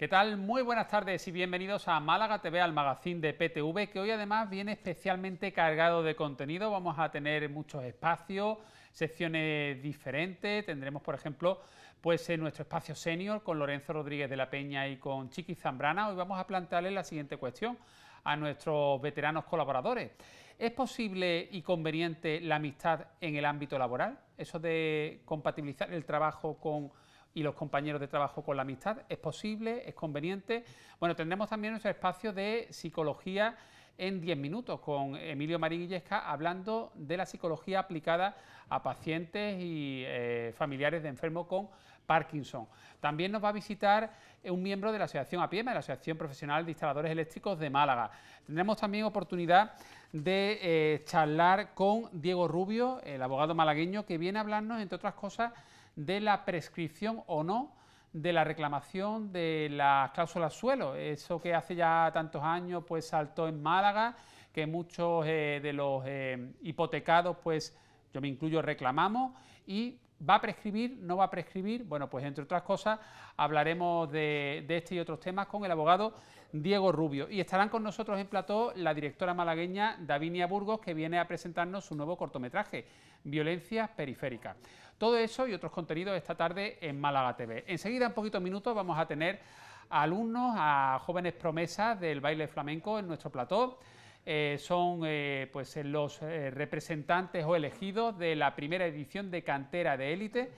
¿Qué tal? Muy buenas tardes y bienvenidos a Málaga TV, al magazín de PTV, que hoy además viene especialmente cargado de contenido. Vamos a tener muchos espacios, secciones diferentes. Tendremos, por ejemplo, pues en eh, nuestro espacio senior con Lorenzo Rodríguez de la Peña y con Chiqui Zambrana. Hoy vamos a plantearle la siguiente cuestión a nuestros veteranos colaboradores. ¿Es posible y conveniente la amistad en el ámbito laboral? Eso de compatibilizar el trabajo con y los compañeros de trabajo con la amistad. Es posible, es conveniente. Bueno, tendremos también nuestro espacio de psicología en diez minutos con Emilio Marín Illesca hablando de la psicología aplicada a pacientes y eh, familiares de enfermos con Parkinson. También nos va a visitar un miembro de la Asociación de la Asociación Profesional de Instaladores Eléctricos de Málaga. Tendremos también oportunidad de eh, charlar con Diego Rubio, el abogado malagueño, que viene a hablarnos, entre otras cosas, de la prescripción o no de la reclamación de las cláusulas suelo, eso que hace ya tantos años pues saltó en Málaga, que muchos eh, de los eh, hipotecados pues yo me incluyo reclamamos y va a prescribir, no va a prescribir, bueno pues entre otras cosas hablaremos de, este y otros temas con el abogado Diego Rubio y estarán con nosotros en plató la directora malagueña Davinia Burgos que viene a presentarnos su nuevo cortometraje, Violencia Periférica. Todo eso y otros contenidos esta tarde en Málaga TV. Enseguida, en poquitos minutos, vamos a tener alumnos, a jóvenes promesas del baile flamenco en nuestro plató. Eh, son eh, pues, eh, los representantes o elegidos de la primera edición de Cantera de Élite,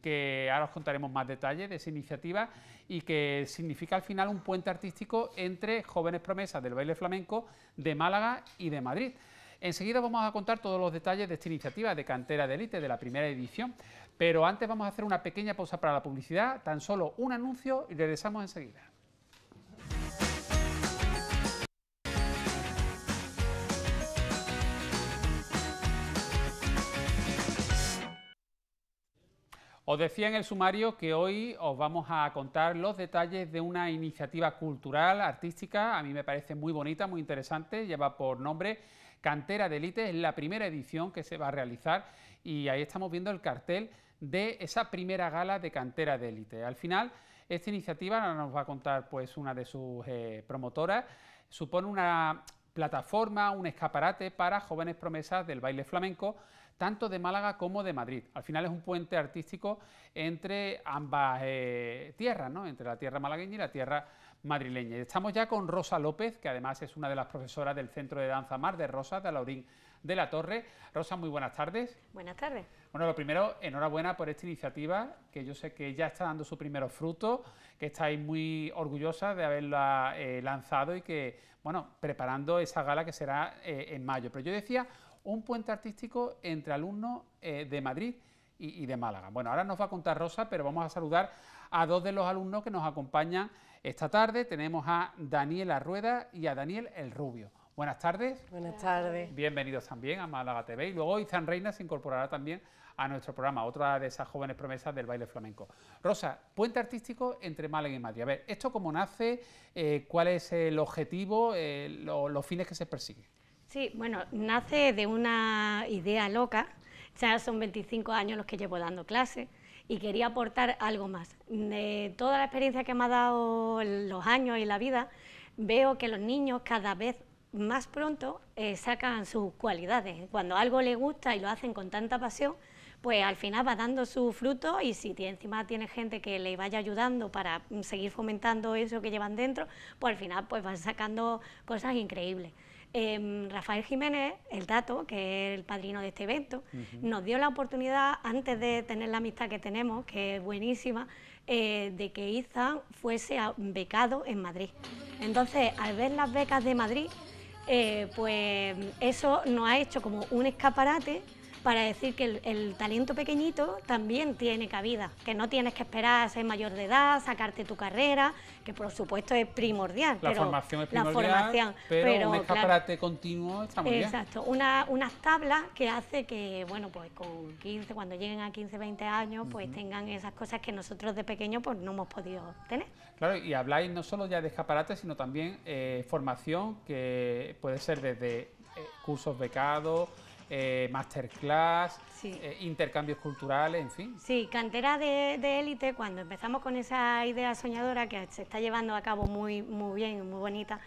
que ahora os contaremos más detalles de esa iniciativa y que significa al final un puente artístico entre jóvenes promesas del baile flamenco de Málaga y de Madrid. Enseguida vamos a contar todos los detalles de esta iniciativa de Cantera de Elite de la primera edición, pero antes vamos a hacer una pequeña pausa para la publicidad, tan solo un anuncio y regresamos enseguida. Os decía en el sumario que hoy os vamos a contar los detalles de una iniciativa cultural, artística, a mí me parece muy bonita, muy interesante, lleva por nombre Cantera de Elite, es la primera edición que se va a realizar y ahí estamos viendo el cartel de esa primera gala de Cantera de Elite. Al final, esta iniciativa nos va a contar pues una de sus eh, promotoras, supone una plataforma, un escaparate para jóvenes promesas del baile flamenco tanto de Málaga como de Madrid. Al final es un puente artístico entre ambas eh, tierras, ¿no? entre la tierra malagueña y la tierra madrileña. estamos ya con Rosa López, que además es una de las profesoras del Centro de Danza Mar de Rosa, de Laurín de la Torre. Rosa, muy buenas tardes. Buenas tardes. Bueno, lo primero, enhorabuena por esta iniciativa, que yo sé que ya está dando su primero fruto... que estáis muy orgullosas de haberla eh, lanzado y que, bueno, preparando esa gala que será eh, en mayo. Pero yo decía un puente artístico entre alumnos eh, de Madrid y, de Málaga. Bueno, ahora nos va a contar Rosa, pero vamos a saludar a dos de los alumnos que nos acompañan esta tarde. Tenemos a Daniela Rueda y a Daniel El Rubio. Buenas tardes. Buenas tardes. Bienvenidos también a Málaga TV. Y luego Izan Reina se incorporará también a nuestro programa, otra de esas jóvenes promesas del baile flamenco. Rosa, puente artístico entre Málaga y Madrid. A ver, ¿esto cómo nace? Eh, ¿Cuál es el objetivo? Eh, ¿Los fines que se persiguen? Sí, bueno, nace de una idea loca, ya son 25 años los que llevo dando clases y quería aportar algo más. De toda la experiencia que me ha dado los años y la vida, veo que los niños cada vez más pronto eh, sacan sus cualidades. Cuando algo les gusta y lo hacen con tanta pasión, pues al final va dando su fruto y si encima tiene gente que le vaya ayudando para mm, seguir fomentando eso que llevan dentro, pues al final pues van sacando cosas increíbles. Em, Rafael Jiménez, el dato, que es el padrino de este evento, nos dio la oportunidad, antes de tener la amistad que tenemos, que es buenísima, eh, de que Iza fuese becado en Madrid. Entonces, al ver las becas de Madrid, eh, pues eso nos ha hecho como un escaparate para decir que el, talento pequeñito también tiene cabida, que no tienes que esperar a ser mayor de edad, sacarte tu carrera, que por supuesto es primordial. La formación es primordial, pero, un escaparate continuo está muy Exacto, Una, unas tablas que hace que, bueno, pues con 15, cuando lleguen a 15, 20 años, pues tengan esas cosas que nosotros de pequeño pues no hemos podido tener. Claro, y habláis no solo ya de escaparate, sino también eh, formación que puede ser desde eh, cursos becados, eh, masterclass, eh, intercambios culturales, en fin. Sí, cantera de, élite, cuando empezamos con esa idea soñadora que se está llevando a cabo muy, muy bien, muy bonita,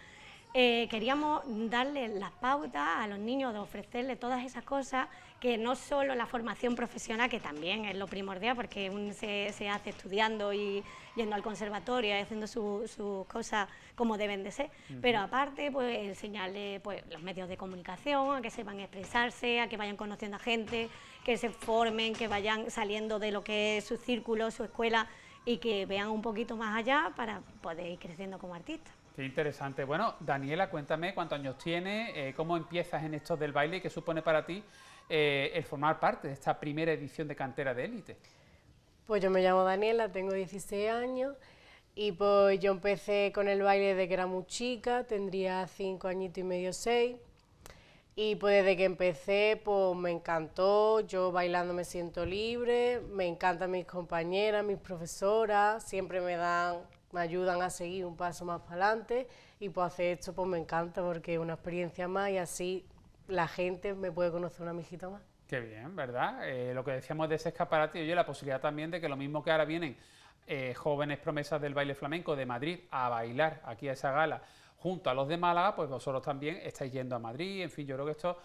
eh, queríamos darle las pautas a los niños de ofrecerles todas esas cosas, que no solo la formación profesional, que también es lo primordial, porque un se, hace estudiando y yendo al conservatorio y haciendo sus cosas como deben de ser, pero aparte, pues enseñarles pues, los medios de comunicación, a que sepan expresarse, a que vayan conociendo a gente, que se formen, que vayan saliendo de lo que es su círculo, su escuela, y que vean un poquito más allá para poder ir creciendo como artistas. Qué interesante. Bueno, Daniela, cuéntame cuántos años tienes, eh, cómo empiezas en esto del baile y qué supone para ti eh, el formar parte de esta primera edición de Cantera de Élite. Pues yo me llamo Daniela, tengo 16 años y pues yo empecé con el baile desde que era muy chica, tendría 5 añitos y medio, 6. Y pues desde que empecé, pues me encantó, yo bailando me siento libre, me encantan mis compañeras, mis profesoras, siempre me dan me ayudan a seguir un paso más para adelante y pues hacer esto pues me encanta porque es una experiencia más y así la gente me puede conocer una mijita más. Qué bien, ¿verdad? Eh, lo que decíamos de ese escaparate, y oye, la posibilidad también de que lo mismo que ahora vienen eh, jóvenes promesas del baile flamenco de Madrid a bailar aquí a esa gala junto a los de Málaga, pues vosotros también estáis yendo a Madrid, en fin, yo creo que esto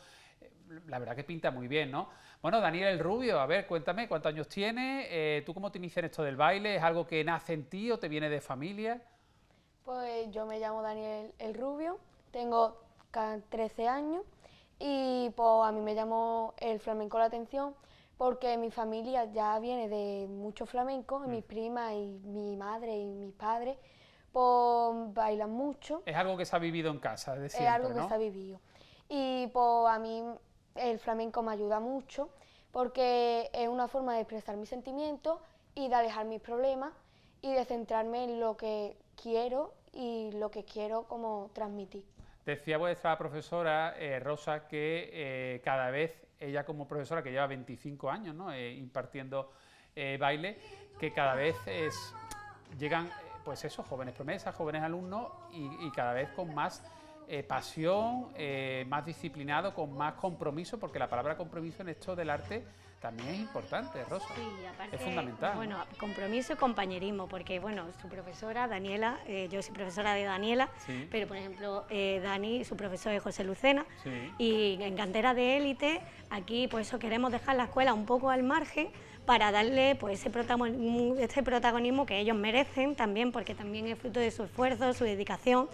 la verdad que pinta muy bien, ¿no? Bueno, Daniel el Rubio, a ver, cuéntame, ¿cuántos años tienes? Eh, ¿Tú cómo te inicias en esto del baile? ¿Es algo que nace en ti o te viene de familia? Pues yo me llamo Daniel el Rubio, tengo 13 años y pues a mí me llamó el flamenco la atención porque mi familia ya viene de mucho flamenco, mm. mis primas y mi madre y mis padres pues bailan mucho. Es algo que se ha vivido en casa, es decir. Es algo que se ha vivido. Y pues a mí el flamenco me ayuda mucho porque es una forma de expresar mis sentimientos y de alejar mis problemas y de centrarme en lo que quiero y lo que quiero como transmitir. Decía vuestra profesora eh, Rosa que eh, cada vez ella como profesora que lleva 25 años eh, impartiendo baile, que cada vez es, llegan pues eso, jóvenes promesas, jóvenes alumnos y cada vez con más eh, pasión, eh, más disciplinado, con más compromiso, porque la palabra compromiso en esto del arte también es importante, Rosa. Sí, aparte, es fundamental. Bueno, compromiso y compañerismo, porque bueno, su profesora, Daniela, eh, yo soy profesora de Daniela, pero por ejemplo, Dani, su profesor es José Lucena, y en cantera de élite, aquí por eso queremos dejar la escuela un poco al margen para darle pues ese protagonismo, ese protagonismo que ellos merecen también, porque también es fruto de su esfuerzo, su dedicación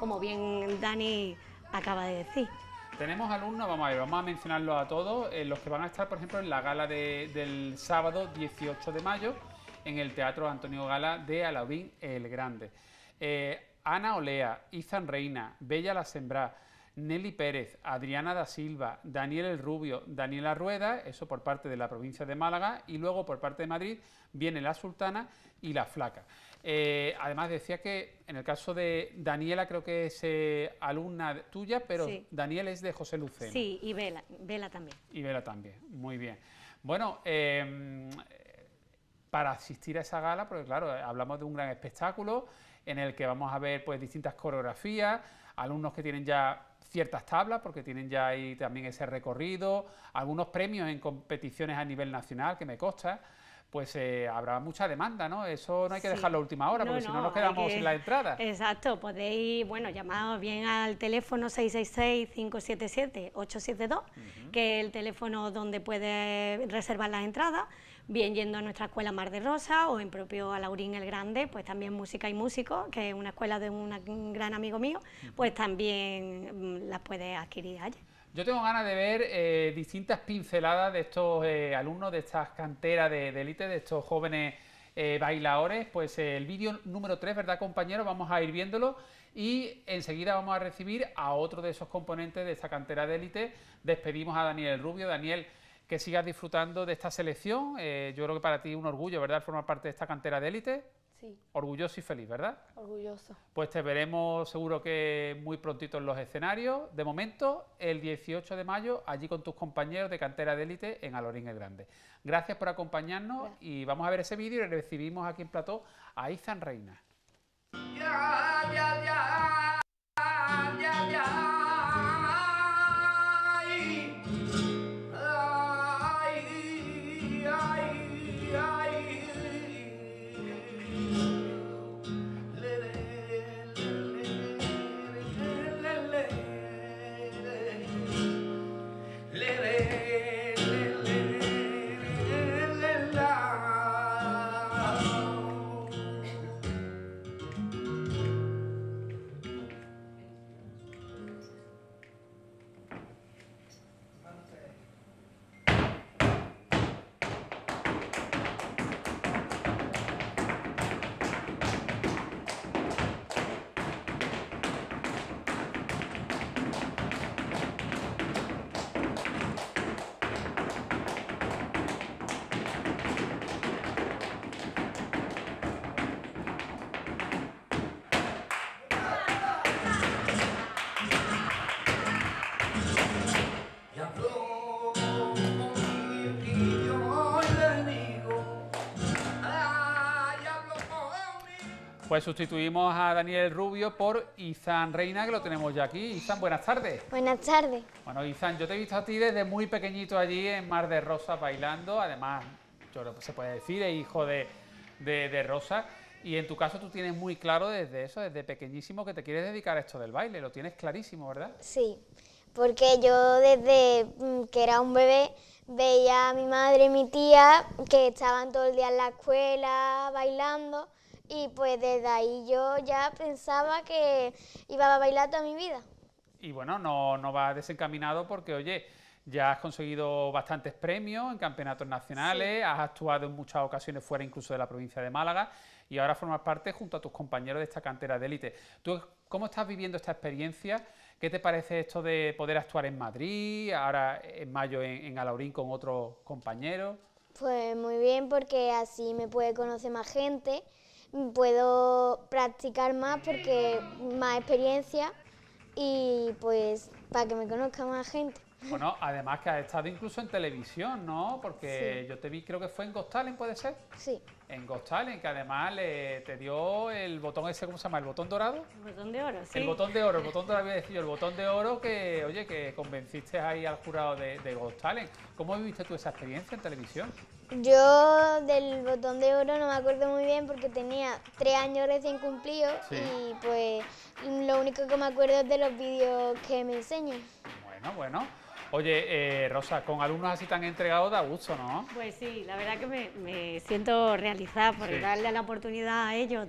como bien Dani acaba de decir. Tenemos alumnos, vamos a ver, vamos a mencionarlos a todos, eh, los que van a estar, por ejemplo, en la gala del sábado 18 de mayo en el Teatro Antonio Gala de Alaudín el Grande. Eh, Ana Olea, Izan Reina, Bella La Sembrá, Nelly Pérez, Adriana da Silva, Daniel el Rubio, Daniela Rueda, eso por parte de la provincia de Málaga, y luego por parte de Madrid viene la Sultana y la Flaca. Eh, además decía que en el caso de Daniela creo que es eh, alumna tuya, pero Daniel es de José Lucena. Sí, y Vela, también. Y Vela también, muy bien. Bueno, em, para asistir a esa gala, porque claro, hablamos de un gran espectáculo en el que vamos a ver pues distintas coreografías, alumnos que tienen ya ciertas tablas, porque tienen ya ahí también ese recorrido, algunos premios en competiciones a nivel nacional, que me consta pues eh, habrá mucha demanda, ¿no? Eso no hay que dejarlo a última hora, porque si no nos quedamos sin la entrada. Exacto, podéis, bueno, bien al teléfono 666-577-872, que es el teléfono donde puedes reservar las entradas, bien yendo a nuestra escuela Mar de Rosa o en propio a Laurín el Grande, pues también Música y Músicos, que es una escuela de un gran amigo mío, pues también mm, las puedes adquirir allí. Yo tengo ganas de ver eh, distintas pinceladas de estos eh, alumnos, de estas canteras de élite, de, estos jóvenes eh, bailadores. Pues el vídeo número 3, ¿verdad, compañero? Vamos a ir viéndolo y enseguida vamos a recibir a otro de esos componentes de esta cantera de élite. Despedimos a Daniel Rubio. Daniel, que sigas disfrutando de esta selección. yo creo que para ti es un orgullo, ¿verdad?, formar parte de esta cantera de élite. Orgulloso y feliz, ¿verdad? Orgulloso. Pues te veremos seguro que muy prontito en los escenarios. De momento, el 18 de mayo, allí con tus compañeros de cantera de élite en Alorín el Grande. Gracias por acompañarnos y vamos a ver ese vídeo y recibimos aquí en plató a Izan Reina. Pues sustituimos a Daniel Rubio por Izan Reina, que lo tenemos ya aquí. Izan, buenas tardes. Buenas tardes. Bueno, Izan, yo te he visto a ti desde muy pequeñito allí en Mar de Rosa bailando. Además, yo lo, se puede decir, es hijo de, de, de Rosa. Y en tu caso tú tienes muy claro desde eso, desde pequeñísimo, que te quieres dedicar a esto del baile. Lo tienes clarísimo, ¿verdad? Sí, porque yo desde mm, que era un bebé veía a mi madre y mi tía que estaban todo el día en la escuela bailando y pues desde ahí yo ya pensaba que iba a bailar toda mi vida. Y bueno, no, no va desencaminado porque, oye, ya has conseguido bastantes premios en campeonatos nacionales, has actuado en muchas ocasiones fuera incluso de la provincia de Málaga y ahora formas parte junto a tus compañeros de esta cantera de élite. ¿Tú cómo estás viviendo esta experiencia? ¿Qué te parece esto de poder actuar en Madrid, ahora en mayo en, en Alaurín con otros compañeros? Pues muy bien, porque así me puede conocer más gente puedo practicar más porque más experiencia y pues para que me conozca más gente. Bueno, además que has estado incluso en televisión, ¿no? Porque yo te vi, creo que fue en Ghost Talent, ¿puede ser? Sí. En Ghost Talent, que además le, te dio el botón ese, ¿cómo se llama? ¿El botón dorado? El botón de oro, sí. El botón de oro, el botón dorado, había el botón de oro que, oye, que convenciste ahí al jurado de, de Ghost Talent. ¿Cómo viviste tú esa experiencia en televisión? Yo del botón de oro no me acuerdo muy bien porque tenía tres años recién cumplidos y pues lo único que me acuerdo es de los vídeos que me enseñan. Bueno, bueno. Oye, eh, Rosa, con alumnos así tan entregados da gusto, ¿no? Pues sí, la verdad que me, siento realizada por darle la oportunidad a ellos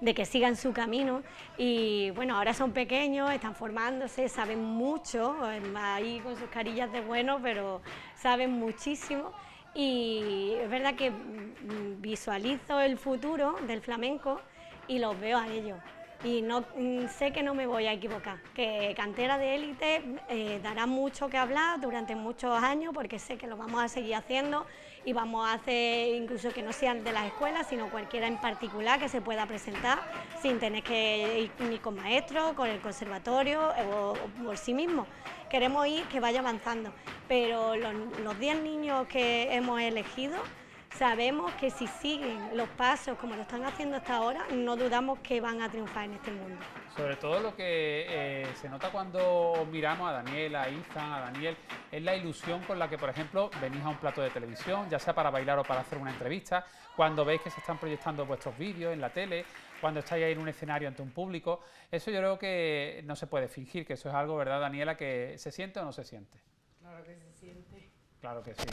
de, que sigan su camino. Y bueno, ahora son pequeños, están formándose, saben mucho, eh, ahí con sus carillas de bueno, pero saben muchísimo. Y es verdad que mm, visualizo el futuro del flamenco y los veo a ellos. Y no, mm, sé que no me voy a equivocar, que Cantera de Élite eh, dará mucho que hablar durante muchos años porque sé que lo vamos a seguir haciendo y vamos a hacer incluso que no sean de las escuelas, sino cualquiera en particular que se pueda presentar sin tener que ir ni con maestro, con el conservatorio o, por sí mismo. Queremos ir que vaya avanzando, pero los 10 niños que hemos elegido sabemos que si siguen los pasos como lo están haciendo hasta ahora, no dudamos que van a triunfar en este mundo sobre todo lo que eh, se nota cuando miramos a Daniela a Ethan, a Daniel, es la ilusión con la que, por ejemplo, venís a un plato de televisión, ya sea para bailar o para hacer una entrevista, cuando veis que se están proyectando vuestros vídeos en la tele, cuando estáis ahí en un escenario ante un público, eso yo creo que no se puede fingir, que eso es algo, ¿verdad, Daniela, que se siente o no se siente? Claro que se siente. Claro que sí.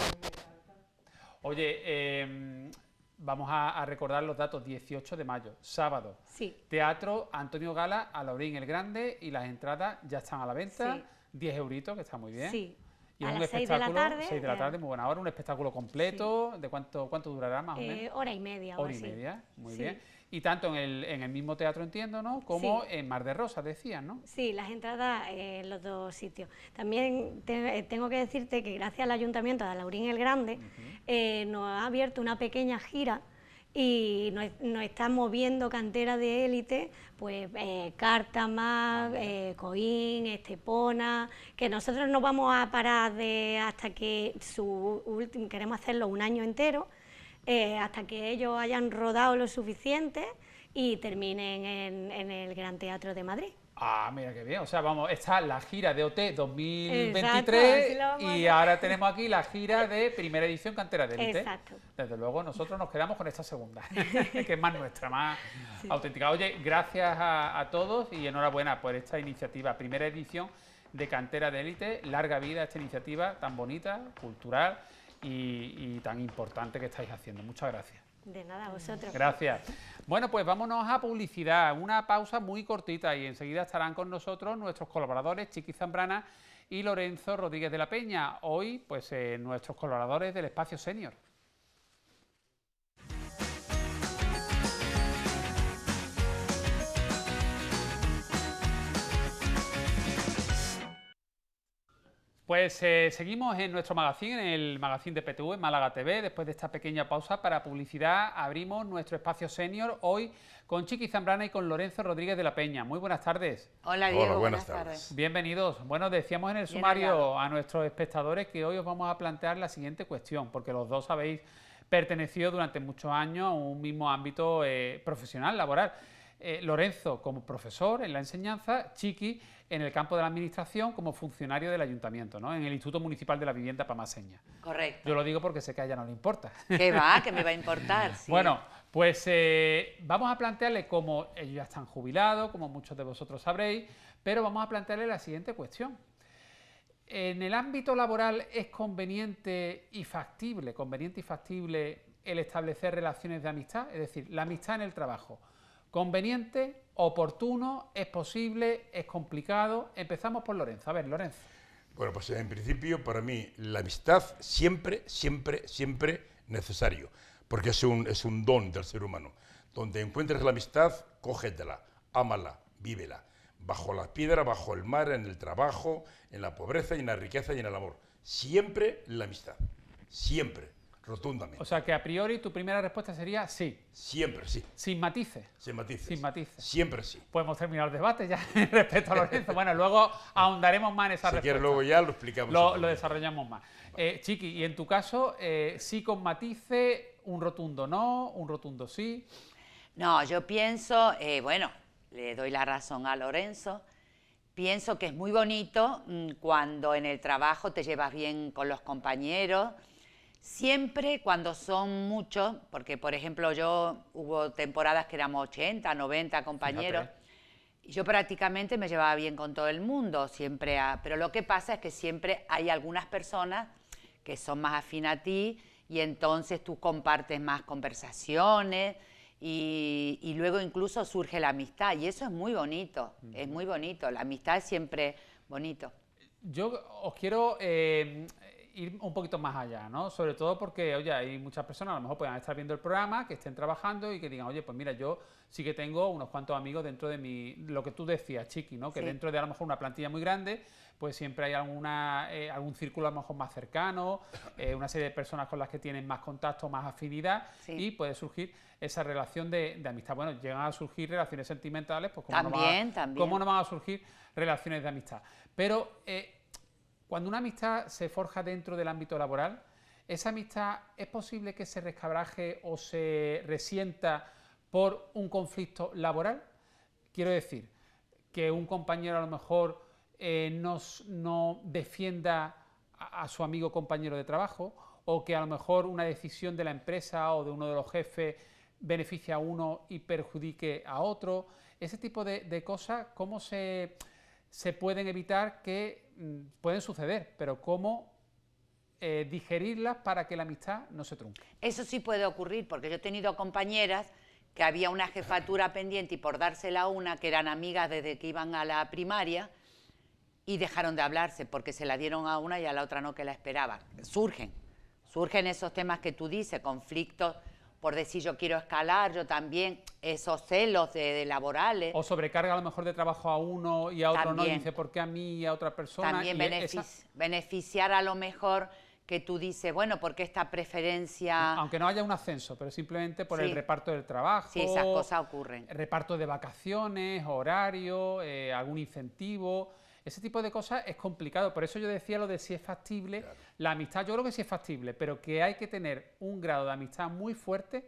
Oye, em, vamos a, recordar los datos, 18 de mayo, sábado. Sí. Teatro Antonio Gala, a Laurín el Grande y las entradas ya están a la venta, 10 euritos, que está muy bien. Sí. Y a las un 6 de la tarde. 6 de la tarde, muy buena hora, un espectáculo completo, ¿de cuánto, cuánto durará más o eh, menos? hora y media. Hora y media, muy bien. Y tanto en el, en el mismo teatro, entiendo, ¿no? Como en Mar de Rosa decían, ¿no? Sí, las entradas en los dos sitios. También eh, tengo que decirte que gracias al Ayuntamiento de Laurín el Grande eh, nos ha abierto una pequeña gira y nos, está moviendo cantera de élite, pues eh, Cártama, eh, Coín, Estepona, que nosotros no vamos a parar de hasta que queremos hacerlo un año entero eh, hasta que ellos hayan rodado lo suficiente y terminen en, el Gran Teatro de Madrid. Ah, mira qué bien. O sea, vamos, está la gira de OT 2023 y ahora tenemos aquí la gira de primera edición Cantera de Elite. Exacto. Desde luego, nosotros nos quedamos con esta segunda, que es más nuestra, más auténtica. Oye, gracias a, todos y enhorabuena por esta iniciativa, primera edición de Cantera de Élite. Larga vida esta iniciativa tan bonita, cultural y, tan importante que estáis haciendo. Muchas gracias. De nada, vosotros. Gracias. Bueno, pues vámonos a publicidad. Una pausa muy cortita y enseguida estarán con nosotros nuestros colaboradores Chiqui Zambrana y Lorenzo Rodríguez de la Peña. Hoy, pues eh, nuestros colaboradores del Espacio Senior. Pues eh, seguimos en nuestro magazine, en el magazine de PTV, Málaga TV. Después de esta pequeña pausa para publicidad, abrimos nuestro espacio senior hoy con Chiqui Zambrana y con Lorenzo Rodríguez de la Peña. Muy buenas tardes. Hola, Diego. buenas, tardes. Bienvenidos. Bueno, decíamos en el sumario a nuestros espectadores que hoy os vamos a plantear la siguiente cuestión, porque los dos habéis pertenecido durante muchos años a un mismo ámbito eh, profesional, laboral. Eh, Lorenzo como profesor en la enseñanza, Chiqui en el campo de la administración como funcionario del ayuntamiento, ¿no? En el Instituto Municipal de la Vivienda Pamaseña. Correcto. Yo lo digo porque sé que a ella no le importa. ¿Qué va? que me va a importar? Bueno, pues eh, vamos a plantearle como ellos ya están jubilados, como muchos de vosotros sabréis, pero vamos a plantearle la siguiente cuestión. ¿En el ámbito laboral es conveniente y factible, conveniente y factible el establecer relaciones de amistad? Es decir, la amistad en el trabajo. ¿Conveniente oportuno, es posible, es complicado. Empezamos por Lorenzo. A ver, Lorenzo. Bueno, pues en principio para mí la amistad siempre, siempre, siempre necesario, porque es un, es un don del ser humano. Donde encuentres la amistad, cógetela, ámala, vívela. Bajo la piedra, bajo el mar, en el trabajo, en la pobreza y en la riqueza y en el amor. Siempre la amistad, siempre. Rotundamente. O sea que a priori tu primera respuesta sería sí. Siempre sí. Sin matices. Sin matices. Sin matices. Siempre sí. Podemos terminar el debate ya respecto a Lorenzo. bueno, luego ahondaremos más en esa respuesta. Si quieres, luego ya lo explicamos. Lo, desarrollamos más. Eh, Chiqui, y en tu caso, eh, sí con matices, un rotundo no, un rotundo sí. No, yo pienso, eh, bueno, le doy la razón a Lorenzo. Pienso que es muy bonito mm, cuando en el trabajo te llevas bien con los compañeros Siempre cuando son muchos, porque por ejemplo yo hubo temporadas que éramos 80, 90 compañeros, y yo prácticamente me llevaba bien con todo el mundo, siempre pero lo que pasa es que siempre hay algunas personas que son más afín a ti y entonces tú compartes más conversaciones y, luego incluso surge la amistad y eso es muy bonito, es muy bonito, la amistad es siempre bonito. Yo os quiero eh, ir un poquito más allá, ¿no? Sobre todo porque, oye, hay muchas personas, a lo mejor puedan estar viendo el programa, que estén trabajando y que digan, oye, pues mira, yo sí que tengo unos cuantos amigos dentro de mi, lo que tú decías, Chiqui, ¿no? Que dentro de a lo mejor una plantilla muy grande, pues siempre hay alguna, eh, algún círculo a lo mejor más cercano, eh, una serie de personas con las que tienen más contacto, más afinidad y puede surgir esa relación de, amistad. Bueno, llegan a surgir relaciones sentimentales, pues como no, van a, ¿cómo no van a surgir relaciones de amistad? Pero... Eh, cuando una amistad se forja dentro del ámbito laboral, esa amistad es posible que se rescabraje o se resienta por un conflicto laboral. Quiero decir, que un compañero a lo mejor eh, nos, no defienda a, su amigo compañero de trabajo o que a lo mejor una decisión de la empresa o de uno de los jefes beneficie a uno y perjudique a otro. Ese tipo de cosas, cómo se se pueden evitar que mm, pueden suceder, pero cómo eh, digerirlas para que la amistad no se trunque. Eso sí puede ocurrir, porque yo he tenido compañeras que había una jefatura pendiente y por dársela a una que eran amigas desde que iban a la primaria y dejaron de hablarse porque se la dieron a una y a la otra no que la esperaba. Surgen, surgen esos temas que tú dices, conflictos por decir yo quiero escalar, yo también, esos celos de, laborales. O sobrecarga a lo mejor de trabajo a uno y a otro no, no, dice, ¿por qué a mí y a otra persona? También beneficiar a lo mejor que tú dices, bueno, porque esta preferencia... Aunque no haya un ascenso, pero simplemente por el reparto del trabajo. Sí, esas cosas ocurren. Reparto de vacaciones, horario, eh, algún incentivo ese tipo de cosas es complicado, por eso yo decía lo de si es factible. La amistad yo creo que sí es factible, pero que hay que tener un grado de amistad muy fuerte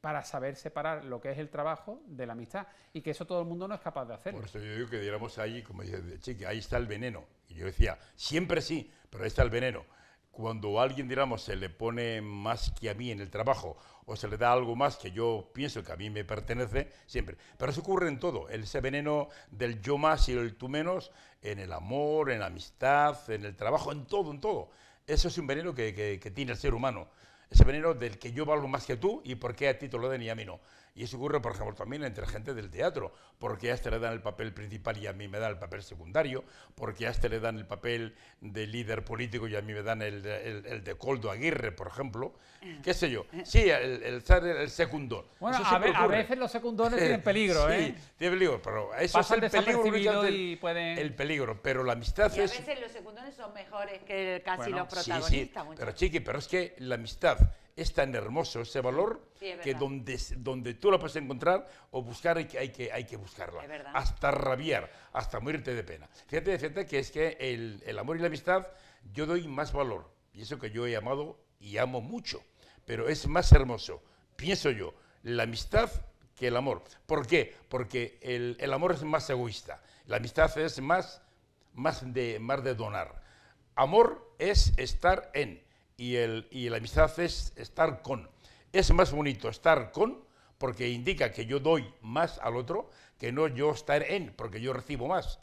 para saber separar lo que es el trabajo de la amistad y que eso todo el mundo no es capaz de hacer. Por eso yo digo que diéramos ahí, como dice ahí está el veneno. Y yo decía, siempre sí, pero ahí está el veneno. Cuando alguien, digamos, se le pone más que a mí en el trabajo o se le da algo más que yo pienso que a mí me pertenece siempre. Pero eso ocurre en todo, ese veneno del yo más y el tú menos, en el amor, en la amistad, en el trabajo, en todo, en todo. Eso es un veneno que, tiene el ser humano. Ese veneno del que yo valgo más que tú y por qué a ti te lo den y a mí no. Y eso ocurre, por ejemplo, también entre gente del teatro, porque a este le dan el papel principal y a mí me dan el papel secundario, porque a este le dan el papel de líder político y a mí me dan el, el, de Coldo Aguirre, por ejemplo. Eh, ¿Qué sé yo? Eh. Sí, el, el, secundón. Bueno, a, veces los secundones tienen peligro, ¿eh? Sí, tienen peligro, pero eso es el peligro. El peligro, pero la amistad y a veces los secundones son mejores que casi los protagonistas. Sí, sí, pero chiqui, pero es que la amistad es tan hermoso ese valor que donde, donde tú lo puedes encontrar o buscar hay que, hay que, hay buscarla. hasta rabiar, hasta morirte de pena. Fíjate, fíjate que es que el, amor y la amistad yo doy más valor. Y eso que yo he amado y amo mucho. Pero es más hermoso, pienso yo, la amistad que el amor. ¿Por qué? Porque el, amor es más egoísta. La amistad es más, más, de, más de donar. Amor es estar en y, el, y la amistad es estar con. Es más bonito estar con porque indica que yo doy más al otro que no yo estar en, porque yo recibo más.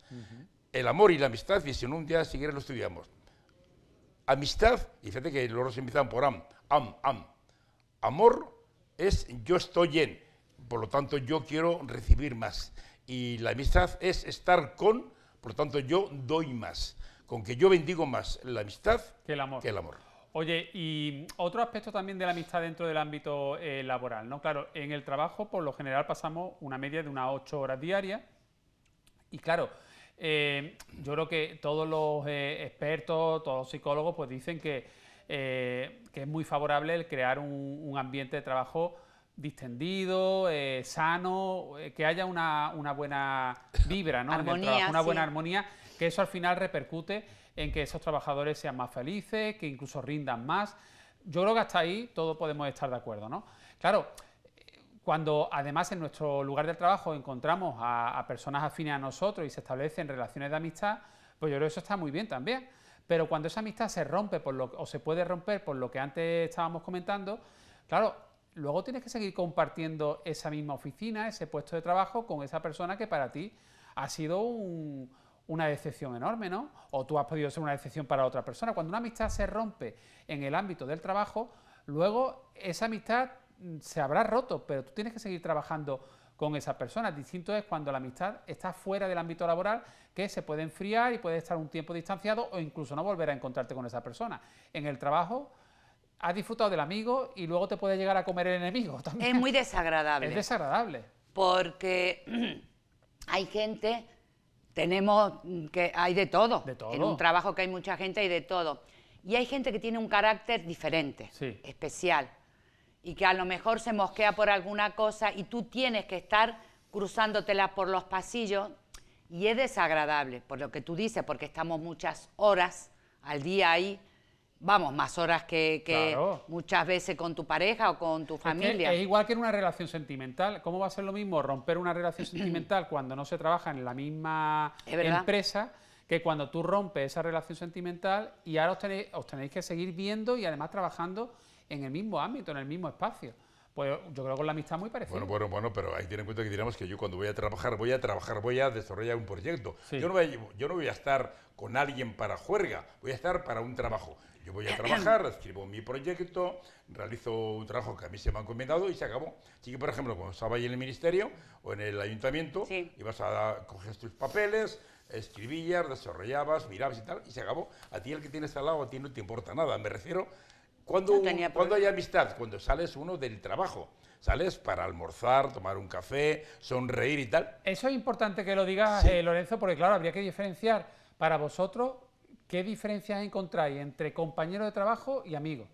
El amor y la amistad, y si en un día siquiera lo estudiamos. Amistad, y fíjate que los empiezan por am, am, am. Amor es yo estoy en, por lo tanto yo quiero recibir más. Y la amistad es estar con, por lo tanto yo doy más. Con que yo bendigo más la amistad Que el amor. Oye, y otro aspecto también de la amistad dentro del ámbito eh, laboral, ¿no? Claro, en el trabajo por lo general pasamos una media de unas ocho horas diarias y claro, eh, yo creo que todos los eh, expertos, todos los psicólogos pues dicen que, es muy favorable el crear un, ambiente de trabajo distendido, sano, que haya una, buena vibra, ¿no? una buena armonía, que eso al final repercute en que esos trabajadores sean más felices, que incluso rindan más. Yo creo que hasta ahí todos podemos estar de acuerdo, ¿no? Claro, cuando además en nuestro lugar de trabajo encontramos a, personas afines a nosotros y se establecen relaciones de amistad, pues yo creo que eso está muy bien también. Pero cuando esa amistad se rompe por lo, o se puede romper por lo que antes estábamos comentando, claro, luego tienes que seguir compartiendo esa misma oficina, ese puesto de trabajo con esa persona que para ti ha sido un, una decepción enorme, ¿no? O tú has podido ser una decepción para otra persona. Cuando una amistad se rompe en el ámbito del trabajo, luego esa amistad mm, se habrá roto, pero tú tienes que seguir trabajando con esa persona. Distinto es cuando la amistad está fuera del ámbito laboral, que se puede enfriar y puede estar un tiempo distanciado o incluso no volver a encontrarte con esa persona. En el trabajo has disfrutado del amigo y luego te puede llegar a comer el enemigo también. Es muy desagradable. Es desagradable. Porque hay gente tenemos mm, que hay de todo. En un trabajo que hay mucha gente hay de todo. Y hay gente que tiene un carácter diferente, especial, y que a lo mejor se mosquea por alguna cosa y tú tienes que estar cruzándotela por los pasillos y es desagradable, por lo que tú dices, porque estamos muchas horas al día ahí vamos, más horas que, muchas veces con tu pareja o con tu familia. Es, igual que en una relación sentimental. ¿Cómo va a ser lo mismo romper una relación sentimental cuando no se trabaja en la misma empresa? que cuando tú rompes esa relación sentimental y ahora os tenéis, que seguir viendo y además trabajando en el mismo ámbito, en el mismo espacio. Pues yo creo que con la amistad muy parecida. Bueno, bueno, bueno, pero ahí tener en cuenta que diríamos que yo cuando voy a trabajar, voy a trabajar, voy a desarrollar un proyecto. Yo, yo no voy a estar con alguien para juerga, voy a estar para un trabajo. Yo voy a trabajar, escribo mi proyecto, realizo un trabajo que a mí se me ha encomendado y se acabó. Así que, por ejemplo, cuando estaba ahí en el ministerio o en el ayuntamiento, ibas a coger tus papeles, escribías, desarrollabas, mirabas y tal, y se acabó. A ti el que tienes al lado, a ti no te importa nada. Me refiero, cuando, cuando hay amistad, cuando sales uno del trabajo sales para almorzar, tomar un café, sonreír y tal. Eso es importante que lo digas, eh, Lorenzo, porque claro, habría que diferenciar para vosotros ¿Qué diferencias encontráis entre compañero de trabajo y amigo?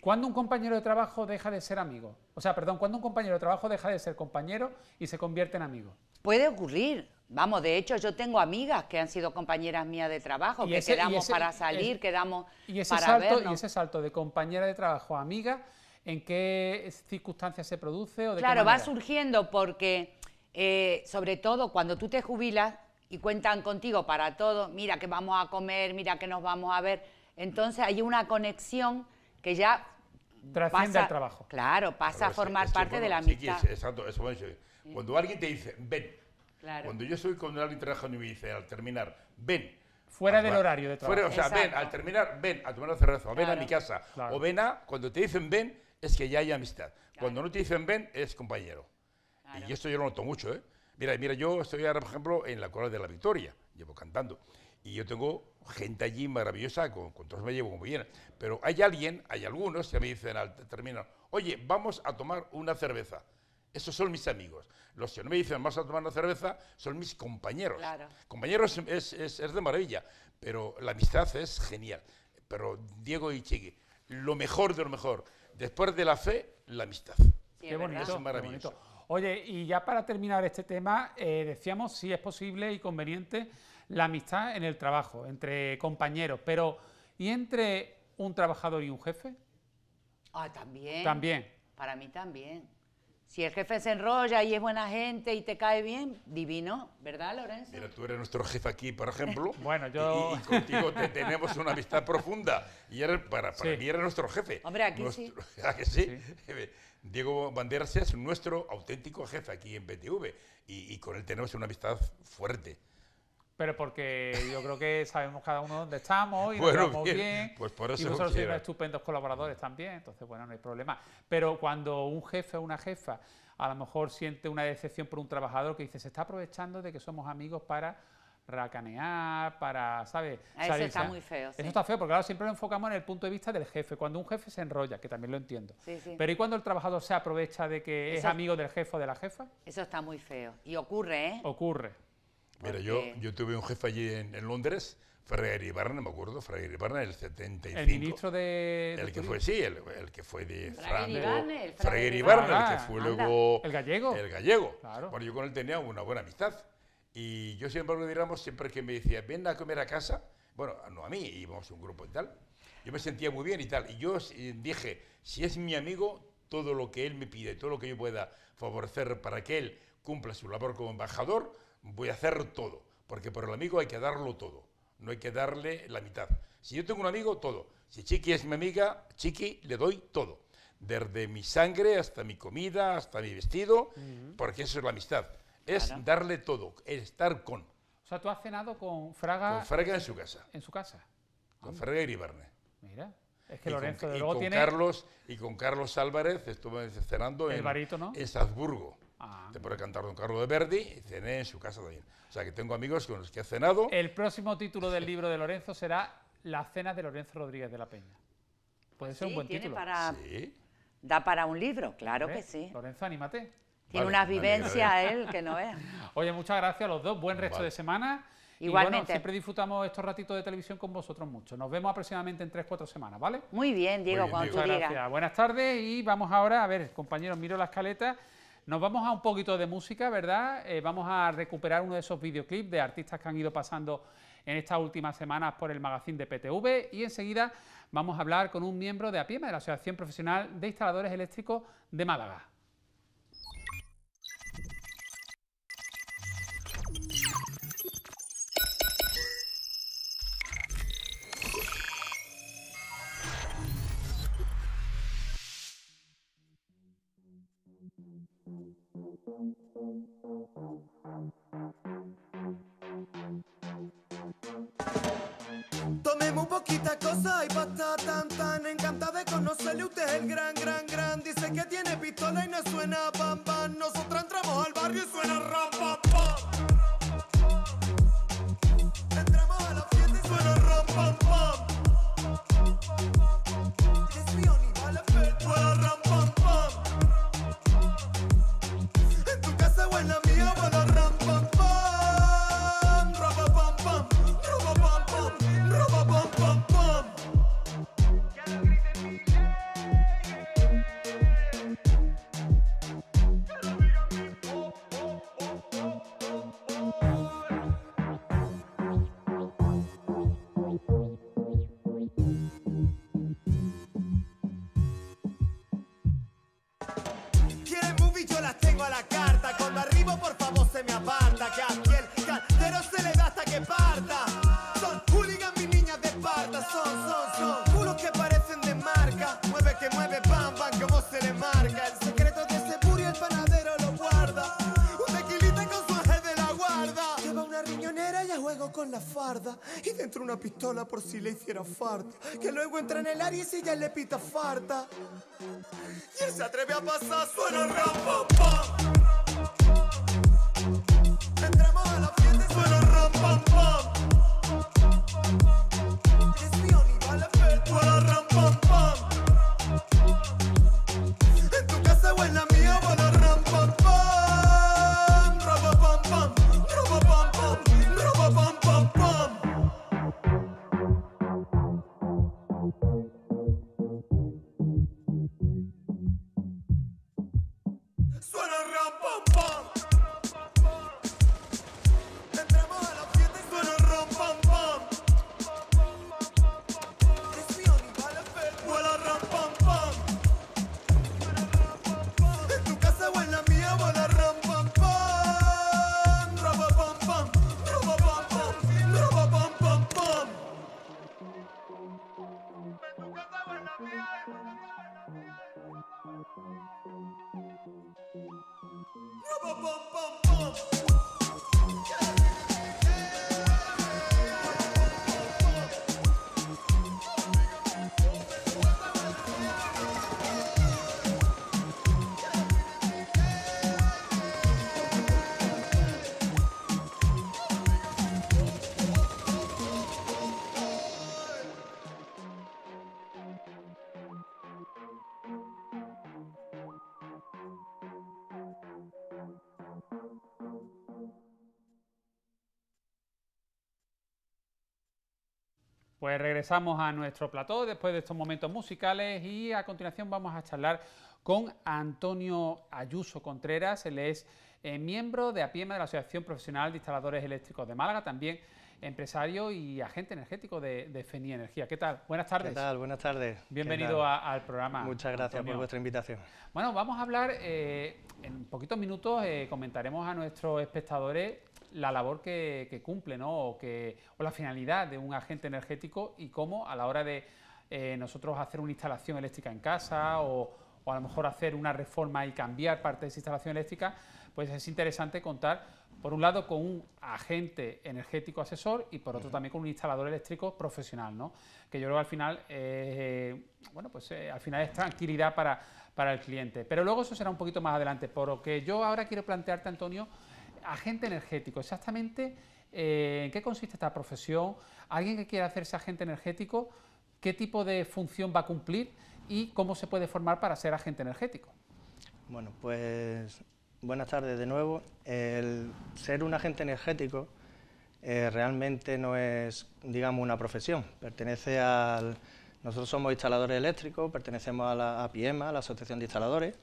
¿Cuándo un compañero de trabajo deja de ser amigo? O sea, perdón, ¿cuándo un compañero de trabajo deja de ser compañero y se convierte en amigo? Puede ocurrir. Vamos, de hecho, yo tengo amigas que han sido compañeras mías de trabajo, que quedamos para salir, quedamos y ese para salto, Y ese salto de compañera de trabajo a amiga, ¿en qué circunstancias se produce? claro, va surgiendo porque, eh, sobre todo, cuando tú te jubilas, y cuentan contigo para todo, mira que vamos a comer, mira que nos vamos a ver. Entonces hay una conexión que ya... Trasciende el trabajo. Claro, pasa a formar parte de la amistad. Sí, exacto, eso Cuando alguien te dice, ven, claro. cuando yo soy con alguien trabajo y me dice al terminar, ven. Fuera ah, del horario de trabajo. o sea, ven, al terminar, ven a tomar ven a mi casa, o ven a, cuando te dicen ven, es que ya hay amistad. Cuando no te dicen ven, es compañero. Y esto yo lo noto mucho, ¿eh? Mira, mira, yo estoy ahora, por ejemplo, en la Coral de la Victoria, llevo cantando. Y yo tengo gente allí maravillosa, con, con todos me llevo muy bien. Pero hay alguien, hay algunos que me dicen al terminar, oye, vamos a tomar una cerveza. Esos son mis amigos. Los que no me dicen vamos a tomar una cerveza son mis compañeros. Compañeros es, de maravilla, pero la amistad es genial. Pero Diego y Chiqui, lo mejor de lo mejor. Después de la fe, la amistad. Qué, bonito. es maravilloso. Oye, y ya para terminar este tema, eh, decíamos si es posible y conveniente la amistad en el trabajo, entre compañeros, pero ¿y entre un trabajador y un jefe? Ah, también. También. Para mí también. Si el jefe se enrolla y es buena gente y te cae bien, divino, ¿verdad, Lorenzo? Mira, tú eres nuestro jefe aquí, por ejemplo. bueno, yo. Y, contigo te tenemos una amistad profunda. Y eres, para, mí eres nuestro jefe. Hombre, aquí sí. ¿A que sí. Diego Banderas es nuestro auténtico jefe aquí en BTV y, con él tenemos una amistad fuerte. Pero porque yo creo que sabemos cada uno dónde estamos y nos bien, pues por eso y vosotros sois estupendos colaboradores también, entonces bueno, no hay problema. Pero cuando un jefe o una jefa a lo mejor siente una decepción por un trabajador que dice, se está aprovechando de que somos amigos para racanear, para, ¿sabes? Eso está muy feo. Sí. Eso está feo, porque claro, siempre lo enfocamos en el punto de vista del jefe. Cuando un jefe se enrolla, que también lo entiendo. Pero ¿y cuando el trabajador se aprovecha de que es amigo del jefe o de la jefa? Eso está muy feo. Y ocurre, ¿eh? Ocurre. Mira, yo, yo tuve un jefe allí en, Londres, Ferrer no me acuerdo, Ferrer Ibarna, el 75. El ministro de... El que fue, sí, el, el que fue de Francia. Ferrer el que ah, fue luego... El gallego. El gallego. Claro. Bueno, yo con él tenía una buena amistad. Y yo, siempre lo diríamos, siempre que me decía, ven a comer a casa, bueno, no a mí, íbamos a un grupo y tal, yo me sentía muy bien y tal. Y yo eh, dije, si es mi amigo, todo lo que él me pide, todo lo que yo pueda favorecer para que él cumpla su labor como embajador, voy a hacer todo. Porque por el amigo hay que darlo todo, no hay que darle la mitad. Si yo tengo un amigo, todo. Si Chiqui es mi amiga, Chiqui le doy todo. Desde mi sangre hasta mi comida, hasta mi vestido, porque eso es la amistad. Es darle todo, estar con. O sea, tú has cenado con Fraga. Con Fraga en su casa. En su casa. Con Fraga y Verne. Mira. Es que Lorenzo de luego con tiene... Carlos Y con Carlos Álvarez estuve cenando en, barito, ¿no? en Salzburgo. Ah. Te puede cantar Don Carlos de Verdi y cené en su casa también. O sea que tengo amigos con los que he cenado. El próximo título del libro de Lorenzo será Las cenas de Lorenzo Rodríguez de la Peña. Puede ser un buen título. Para... Sí. Da para un libro, claro que sí. Lorenzo, anímate. Tiene unas vivencias él que no es. Oye, muchas gracias a los dos. Buen resto de semana. Igualmente. Y siempre disfrutamos estos ratitos de televisión con vosotros mucho. Nos vemos aproximadamente en 3-4 semanas, ¿vale? Muy bien, Diego, cuando tú Muchas Gracias. Buenas tardes y vamos ahora, a ver, compañeros, miro la escaleta. Nos vamos a un poquito de música, ¿verdad? Eh, vamos a recuperar uno de esos videoclips de artistas que han ido pasando en estas últimas semanas por el magazine de PTV y enseguida vamos a hablar con un miembro de APIEMA, de la Asociación Profesional de Instaladores Eléctricos de Málaga. pistola por si le hiciera falta. Que luego entra en el área y si ya le pita farta. Y él se atreve a pasar, suena rom pam, pam. a la fiesta y suena rom pam, Pues regresamos a nuestro plató después de estos momentos musicales y a continuación vamos a charlar con Antonio Ayuso Contreras. Él es eh, miembro de APIEMA de la Asociación Profesional de Instaladores Eléctricos de Málaga, también empresario y agente energético de, FENI Energía. ¿Qué tal? Buenas tardes. ¿Qué tal? Buenas tardes. Bienvenido al programa. Muchas gracias por vuestra invitación. Bueno, vamos a hablar eh, en poquitos minutos, eh, comentaremos a nuestros espectadores la labor que, cumple o, la finalidad de un agente energético y cómo a la hora de eh, nosotros hacer una instalación eléctrica en casa o, a lo mejor hacer una reforma y cambiar parte de esa instalación eléctrica, pues es interesante contar, por un lado, con un agente energético asesor y por otro también con un instalador eléctrico profesional, ¿no? que yo creo que al final, eh, bueno, pues, eh, al final es tranquilidad para, para el cliente. Pero luego eso será un poquito más adelante, por lo que yo ahora quiero plantearte, Antonio, agente energético, exactamente eh, en qué consiste esta profesión, alguien que quiera hacerse agente energético, qué tipo de función va a cumplir y cómo se puede formar para ser agente energético. Bueno, pues buenas tardes de nuevo. El ser un agente energético eh, realmente no es, digamos, una profesión. Pertenece al... Nosotros somos instaladores eléctricos, pertenecemos a la APIEMA, e la Asociación de Instaladores,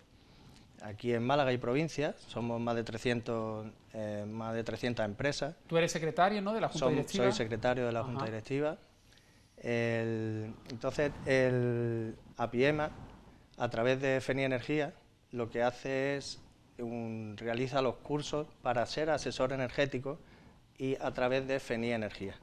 aquí en Málaga y provincias somos más de 300, eh, más de 300 empresas. Tú eres secretario, ¿no?, de la Junta Directiva. Soy secretario de la Junta Directiva. entonces, el APIEMA, e a través de FENI Energía, lo que hace es, realiza los cursos para ser asesor energético y a través de FENI Energía.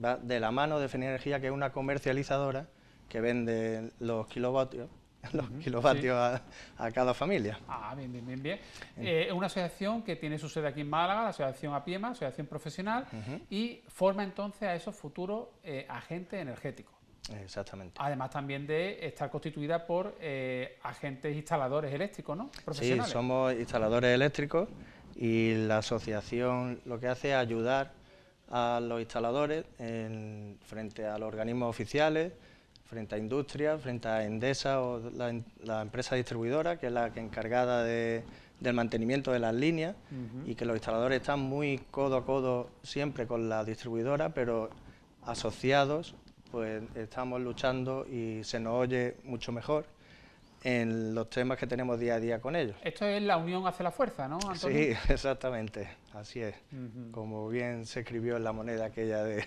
de la mano de FENI Energía, que es una comercializadora que vende los kilovatios los kilovatios a, cada familia. Ah, bien, bien, bien, bien. Es eh, una asociación que tiene su sede aquí en Málaga, la asociación APIEMA, asociación profesional, y forma entonces a esos futuros eh, agentes energéticos. Exactamente. Además también de estar constituida por eh, agentes instaladores eléctricos, ¿no? Sí, somos instaladores eléctricos y la asociación lo que hace es ayudar a los instaladores frente a los organismos oficiales, frente a industria, frente a Endesa o la, empresa distribuidora, que es la que encargada de, del mantenimiento de las líneas y que los instaladores están muy codo a codo siempre con la distribuidora, pero asociados pues estamos luchando y se nos oye mucho mejor en los temas que tenemos día a día con ellos. Esto es la unión hace la fuerza, ¿no, Antonio? Sí, exactamente, así es. Como bien se escribió en la moneda aquella de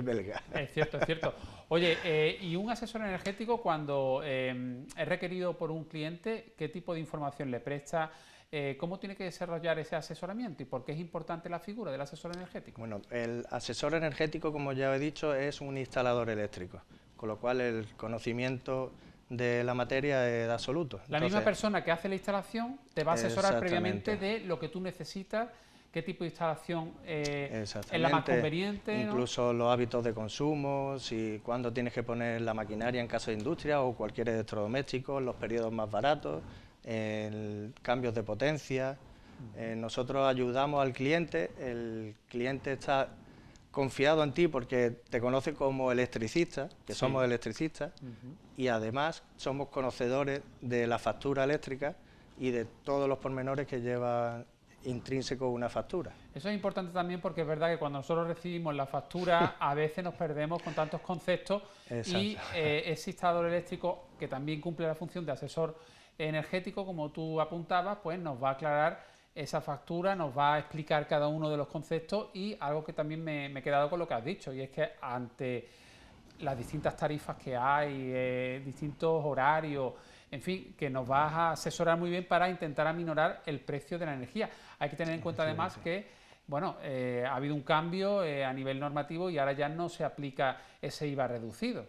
belga. Es cierto, es cierto. Oye, eh, ¿y un asesor energético cuando em, es requerido por un cliente, qué tipo de información le presta? Eh, ¿Cómo tiene que desarrollar ese asesoramiento y por qué es importante la figura del asesor energético? Bueno, el asesor energético, como ya he dicho, es un instalador eléctrico, con lo cual el conocimiento de la materia de, absoluto. La misma persona que hace la instalación te va a asesorar previamente de lo que tú necesitas, qué tipo de instalación es eh, la más conveniente. Incluso los hábitos de consumo, si cuándo tienes que poner la maquinaria en caso de industria o cualquier electrodoméstico, los periodos más baratos, cambios de potencia. Mm. Eh, nosotros ayudamos al cliente, el cliente está confiado en ti porque te conoce como electricista, que somos electricistas, y además somos conocedores de la factura eléctrica y de todos los pormenores que lleva intrínseco una factura. Eso es importante también porque es verdad que cuando nosotros recibimos la factura a veces nos perdemos con tantos conceptos y eh, ese instalador eléctrico que también cumple la función de asesor energético, como tú apuntabas, pues nos va a aclarar esa factura, nos va a explicar cada uno de los conceptos y algo que también me, he quedado con lo que has dicho, y es que ante las distintas tarifas que hay, eh, distintos horarios, en fin, que nos vas a asesorar muy bien para intentar aminorar el precio de la energía. Hay que tener en cuenta además que, bueno, eh, ha habido un cambio eh, a nivel normativo y ahora ya no se aplica ese IVA reducido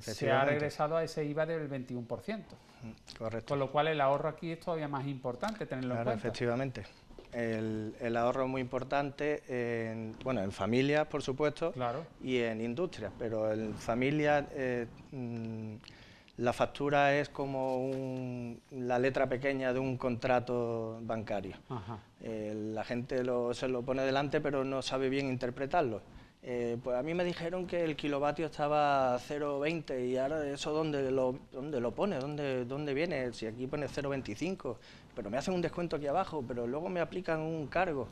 se ha regresado a ese IVA del 21%. Mm, correcto. Con lo cual el ahorro aquí es todavía más importante tenerlo en cuenta. Efectivamente. El, ahorro es muy importante en, familias, por supuesto, claro. y en industrias, pero en familias eh, mm, la factura es como la letra pequeña de un contrato bancario. Eh, la gente se lo pone delante, pero no sabe bien interpretarlo. Eh, pues a mí me dijeron que el kilovatio estaba 0,20 y ahora eso dónde lo, dónde lo pone, ¿Dónde, viene, si aquí pone 0,25, pero me hacen un descuento aquí abajo, pero luego me aplican un cargo.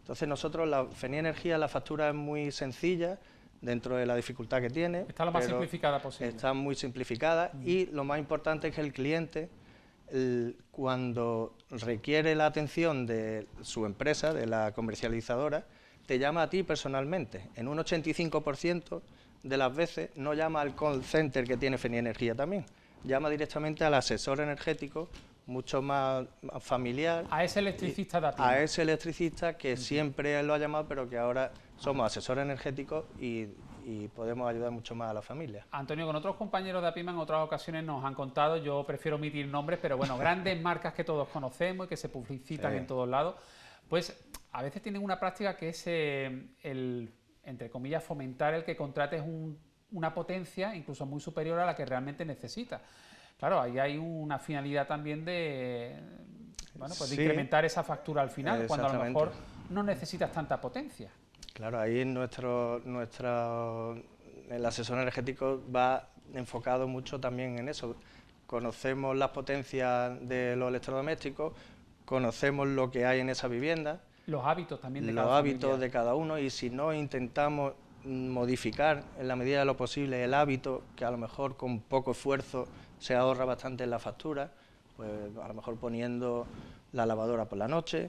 Entonces nosotros la Fenia Energía, la factura es muy sencilla dentro de la dificultad que tiene. Está lo más simplificada posible. Está muy simplificada mm. y lo más importante es que el cliente, cuando requiere la atención de su empresa, de la comercializadora, te llama a ti personalmente. En un 85% de las veces no llama al call center que tiene Feni Energía también, llama directamente al asesor energético mucho más familiar. A ese electricista de a, a ese electricista que siempre lo ha llamado, pero que ahora somos asesores energéticos y, podemos ayudar mucho más a la familia. Antonio, con otros compañeros de APIMA en otras ocasiones nos han contado, yo prefiero omitir nombres, pero bueno, grandes marcas que todos conocemos y que se publicitan en eh. todos lados, pues a veces tienen una práctica que es em, el, entre comillas, fomentar el que contrates una potencia incluso muy superior a la que realmente necesitas. Claro, ahí hay una finalidad también de, bueno, pues incrementar esa factura al final, cuando a lo mejor no necesitas tanta potencia. Claro, ahí nuestro, nuestro, el asesor energético va enfocado mucho también en eso. Conocemos las potencias de los electrodomésticos, conocemos lo que hay en esa vivienda, los hábitos también de los hábitos de cada uno y si no intentamos modificar en la medida de lo posible el hábito, que a lo mejor con poco esfuerzo se ahorra bastante en la factura, pues a lo mejor poniendo la lavadora por la noche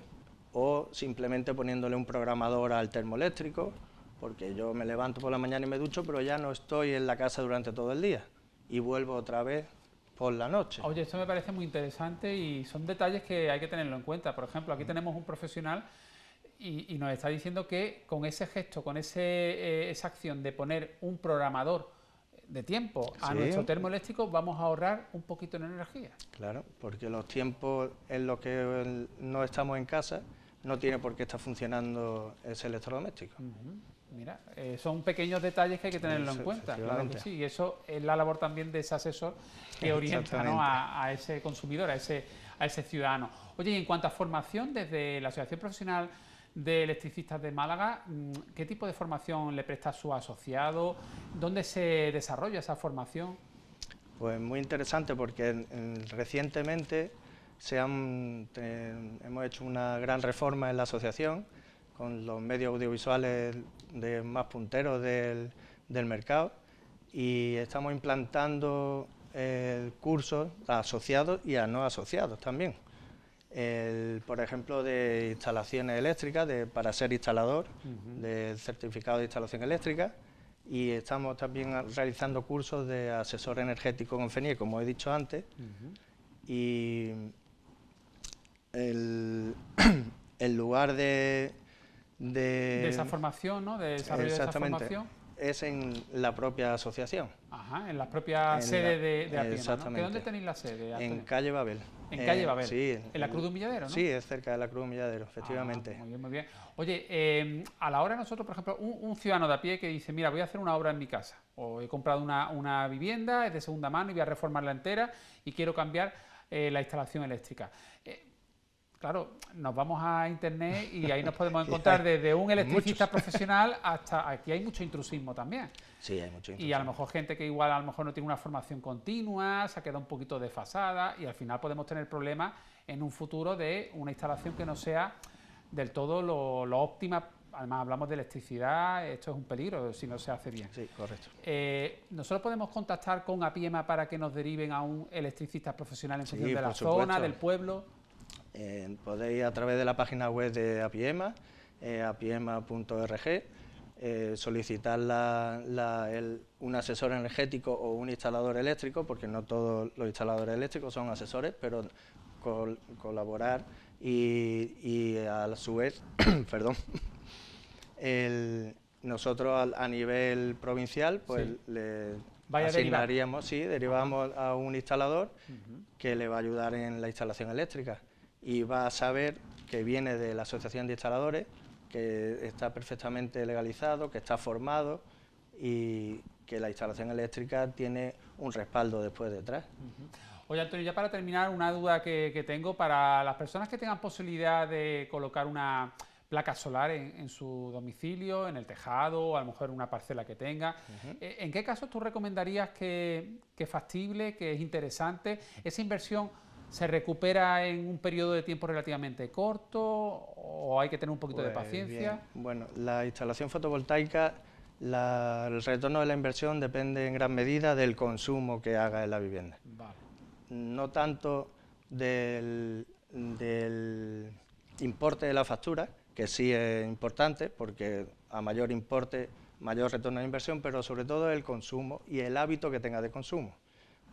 o simplemente poniéndole un programador al termoeléctrico, porque yo me levanto por la mañana y me ducho, pero ya no estoy en la casa durante todo el día y vuelvo otra vez por la noche. Oye, esto me parece muy interesante y son detalles que hay que tenerlo en cuenta. Por ejemplo, aquí mm. tenemos un profesional y, nos está diciendo que con ese gesto, con ese, eh, esa acción de poner un programador de tiempo a nuestro termoeléctrico, vamos a ahorrar un poquito en energía. Claro, porque los tiempos en los que eh, no estamos en casa no tiene por qué estar funcionando ese electrodoméstico. Mira, eh, son pequeños detalles que hay que tenerlo en cuenta. Claro sí, y eso es la labor también de ese asesor que orienta a, a, ese consumidor, a ese, a ese ciudadano. Oye, y en cuanto a formación, desde la Asociación Profesional de electricistas de Málaga, mm, ¿qué tipo de formación le presta a su asociado? ¿Dónde se desarrolla esa formación? Pues muy interesante porque recientemente se han, hemos hecho una gran reforma en la asociación con los medios audiovisuales de, más punteros del, mercado y estamos implantando cursos a asociados y a no asociados también el, por ejemplo, de instalaciones eléctricas, de, para ser instalador, de del certificado de instalación eléctrica, y estamos también realizando cursos de asesor energético con FENIE, como he dicho antes, y el, lugar de, de, esa formación, ¿no? De desarrollo de formación. Es en la propia asociación. Ajá, en la propia sede de, de dónde tenéis la sede? En Calle Babel. En calle va eh, Babel. Sí. En la Cruz de Milladero, ¿no? Sí, es cerca de la Cruz de Milladero, ah, efectivamente. muy bien, muy bien. Oye, eh, a la hora nosotros, por ejemplo, un, ciudadano de a pie que dice, mira, voy a hacer una obra en mi casa, o he comprado una, vivienda, es de segunda mano y voy a reformarla entera y quiero cambiar eh, la instalación eléctrica. Claro, nos vamos a internet y ahí nos podemos encontrar desde un electricista profesional hasta aquí hay mucho intrusismo también. Sí, hay mucho intrusismo. Y a lo mejor gente que igual a lo mejor no tiene una formación continua, se ha quedado un poquito desfasada y al final podemos tener problemas en un futuro de una instalación que no sea del todo lo, óptima. Además hablamos de electricidad, esto es un peligro si no se hace bien. Sí, correcto. Eh, nosotros podemos contactar con APIEMA para que nos deriven a un electricista profesional en función de la zona, del pueblo. Eh, podéis a través de la página web de Apiema, e apiema.org, eh, e eh, solicitar un asesor energético o un instalador eléctrico, porque no todos los instaladores eléctricos son asesores, pero colaborar y, a su vez, perdón, nosotros a, nivel provincial, pues le asignaríamos, sí, derivamos a un instalador que le va a ayudar en la instalación eléctrica y va a saber que viene de la Asociación de Instaladores, que está perfectamente legalizado, que está formado y que la instalación eléctrica tiene un respaldo después detrás. Oye, Antonio, ya para terminar, una duda que, tengo para las personas que tengan posibilidad de colocar una placa solar en, su domicilio, en el tejado, o a lo mejor en una parcela que tenga. Eh, ¿En qué caso tú recomendarías que es factible, que es interesante esa inversión? ¿Se recupera en un periodo de tiempo relativamente corto o hay que tener un poquito de pues paciencia? Bueno, la instalación fotovoltaica, el retorno de la inversión depende en gran medida del consumo que haga en la vivienda. No tanto del, del, importe de la factura, que sí es importante, porque a mayor importe, mayor retorno de inversión, pero sobre todo el consumo y el hábito que tenga de consumo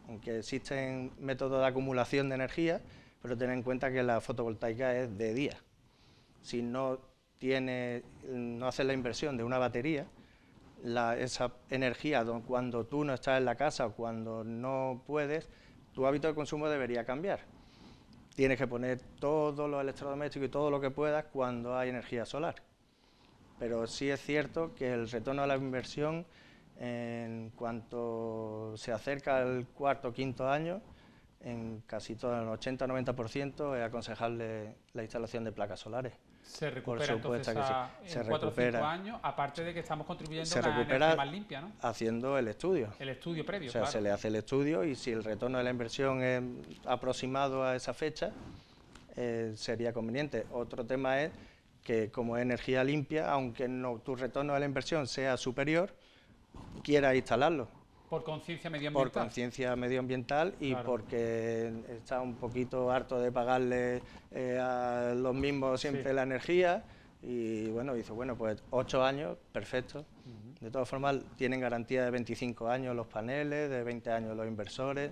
aunque existen métodos de acumulación de energía, pero ten en cuenta que la fotovoltaica es de día. Si no, tiene, no haces la inversión de una batería, esa energía cuando tú no estás en la casa o cuando no puedes, tu hábito de consumo debería cambiar. Tienes que poner todo lo electrodomésticos y todo lo que puedas cuando hay energía solar. Pero sí es cierto que el retorno a la inversión en cuanto se acerca el cuarto o quinto año, en casi todo el 80-90% es aconsejable la instalación de placas solares. Se recupera se, en cuatro o recupera. años, aparte de que estamos contribuyendo a una energía más limpia, ¿no? haciendo el estudio. El estudio previo, O sea, se le hace el estudio y si el retorno de la inversión es aproximado a esa fecha, eh, sería conveniente. Otro tema es que como es energía limpia, aunque no, tu retorno de la inversión sea superior, quiera instalarlo. Por conciencia medioambiental. Por conciencia medioambiental y porque está un poquito harto de pagarle eh, a los mismos siempre la energía. Y bueno, dice, bueno, pues ocho años, perfecto. De todas formas, tienen garantía de 25 años los paneles, de 20 años los inversores.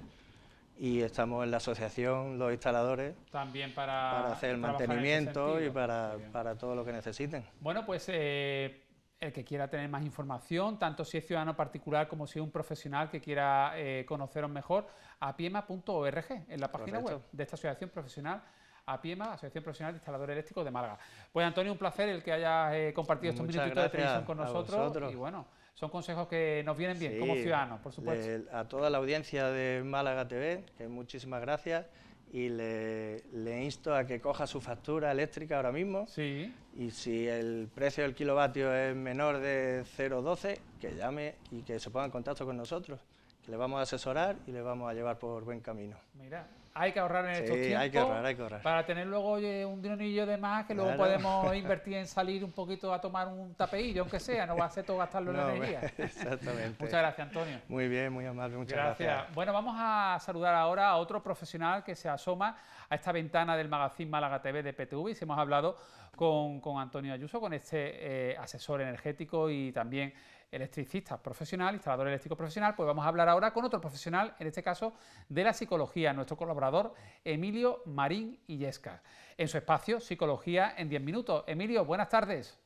Y estamos en la asociación, los instaladores, también para, hacer el mantenimiento y para, para, todo lo que necesiten. Bueno, pues eh, el que quiera tener más información, tanto si es ciudadano particular como si es un profesional que quiera eh, conoceros mejor, apiema.org, en la página web de esta asociación profesional. APIEMA, Asociación Profesional de Instaladores Eléctricos de Málaga. Pues Antonio, un placer el que hayas eh, compartido estos minutitos de televisión con nosotros. Y bueno, son consejos que nos vienen bien como ciudadanos, por supuesto. a toda la audiencia de Málaga TV, que muchísimas gracias y le, insto a que coja su factura eléctrica ahora mismo. Y si el precio del kilovatio es menor de 0,12, que llame y que se ponga en contacto con nosotros, que le vamos a asesorar y le vamos a llevar por buen camino. Mira, hay que ahorrar en estos tiempos. Hay que Para tener luego un dinonillo de más que luego podemos invertir en salir un poquito a tomar un tapeillo, aunque sea, no va a ser todo gastarlo en energía. Exactamente. muchas gracias, Antonio. Muy bien, muy amable, muchas gracias. Bueno, vamos a saludar ahora a otro profesional que se asoma a esta ventana del magazine Málaga TV de PTV. Y hemos hablado con, Antonio Ayuso, con este eh, asesor energético y también electricista profesional, instalador eléctrico profesional, pues vamos a hablar ahora con otro profesional, en este caso de la psicología, nuestro colaborador Emilio Marín Illesca, en su espacio Psicología en 10 minutos. Emilio, buenas tardes.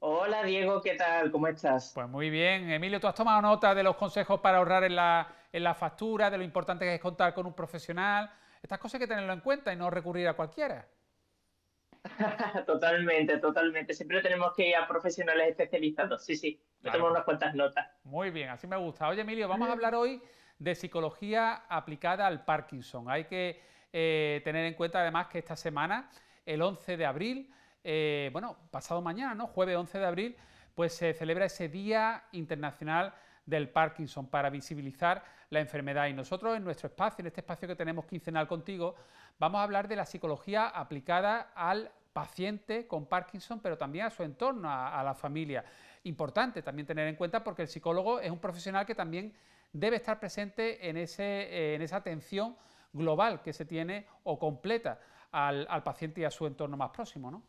Hola Diego, ¿qué tal? ¿Cómo estás? Pues muy bien. Emilio, ¿tú has tomado nota de los consejos para ahorrar en la, en la factura, de lo importante que es contar con un profesional? Estas cosas hay que tenerlo en cuenta y no recurrir a cualquiera. totalmente, totalmente. Siempre tenemos que ir a profesionales especializados. Sí, sí, me claro. unas cuantas notas. Muy bien, así me gusta. Oye, Emilio, vamos a hablar hoy de psicología aplicada al Parkinson. Hay que eh, tener en cuenta además que esta semana, el 11 de abril, eh, bueno, pasado mañana, ¿no? Jueves 11 de abril, pues se celebra ese Día Internacional del Parkinson para visibilizar la enfermedad. Y nosotros en nuestro espacio, en este espacio que tenemos quincenal contigo, Vamos a hablar de la psicología aplicada al paciente con Parkinson, pero también a su entorno, a, la familia. Importante también tener en cuenta porque el psicólogo es un profesional que también debe estar presente eh, en, esa atención global que se tiene o completa al, al paciente y a su entorno más próximo, ¿no?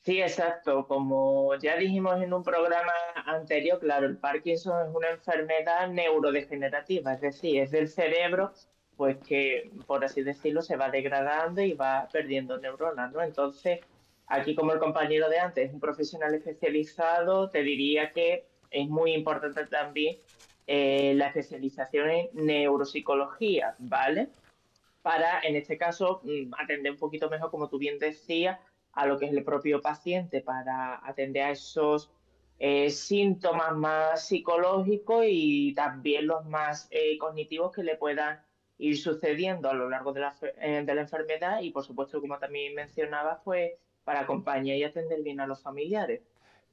Sí, exacto. Como ya dijimos en un programa anterior, claro, el Parkinson es una enfermedad neurodegenerativa, es decir, es del cerebro pues que, por así decirlo, se va degradando y va perdiendo neuronas, ¿no? Entonces, aquí como el compañero de antes un profesional especializado, te diría que es muy importante también eh, la especialización en neuropsicología, ¿vale? Para, en este caso, mm, atender un poquito mejor, como tú bien decías, a lo que es el propio paciente, para atender a esos eh, síntomas más psicológicos y también los más eh, cognitivos que le puedan ir sucediendo a lo largo de la, eh, de la enfermedad y, por supuesto, como también mencionaba... ...fue para acompañar y atender bien a los familiares.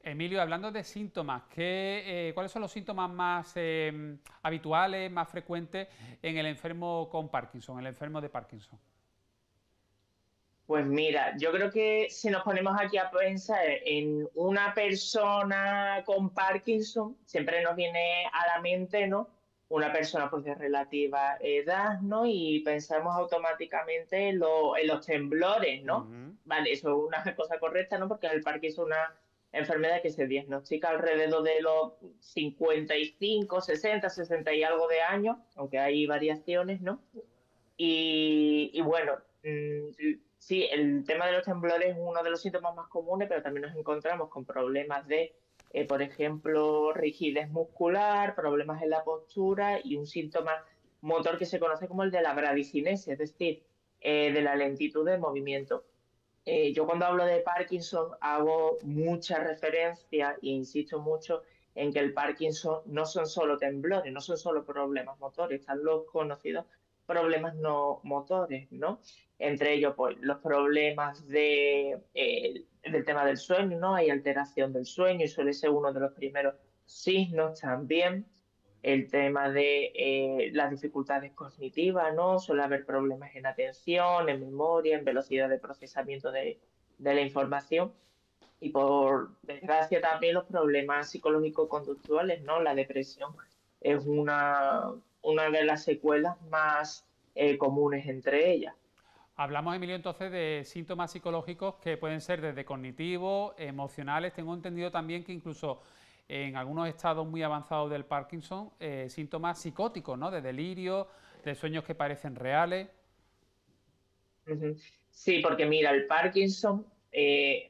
Emilio, hablando de síntomas, ¿qué, eh, ¿cuáles son los síntomas más eh, habituales, más frecuentes en el enfermo con Parkinson, el enfermo de Parkinson? Pues mira, yo creo que si nos ponemos aquí a pensar en una persona con Parkinson, siempre nos viene a la mente, ¿no? una persona pues de relativa edad, ¿no? Y pensamos automáticamente en, lo, en los temblores, ¿no? Vale, eso es una cosa correcta, ¿no? Porque el parque es una enfermedad que se diagnostica alrededor de los 55, 60, 60 y algo de años, aunque hay variaciones, ¿no? Y, y bueno, mm, sí, el tema de los temblores es uno de los síntomas más comunes, pero también nos encontramos con problemas de eh, por ejemplo, rigidez muscular, problemas en la postura y un síntoma motor que se conoce como el de la bradicinesia, es decir, eh, de la lentitud de movimiento. Eh, yo cuando hablo de Parkinson hago mucha referencia e insisto mucho en que el Parkinson no son solo temblores, no son solo problemas motores, están los conocidos problemas no motores, ¿no? entre ellos pues, los problemas de, eh, del tema del sueño, ¿no? Hay alteración del sueño y suele ser uno de los primeros signos también. El tema de eh, las dificultades cognitivas, ¿no? Suele haber problemas en atención, en memoria, en velocidad de procesamiento de, la información. Y por desgracia también los problemas psicológico-conductuales, ¿no? La depresión es una, una de las secuelas más eh, comunes entre ellas. Hablamos, Emilio, entonces de síntomas psicológicos que pueden ser desde cognitivos, emocionales. Tengo entendido también que incluso en algunos estados muy avanzados del Parkinson, eh, síntomas psicóticos, ¿no? De delirio, de sueños que parecen reales. Sí, porque mira, el Parkinson eh,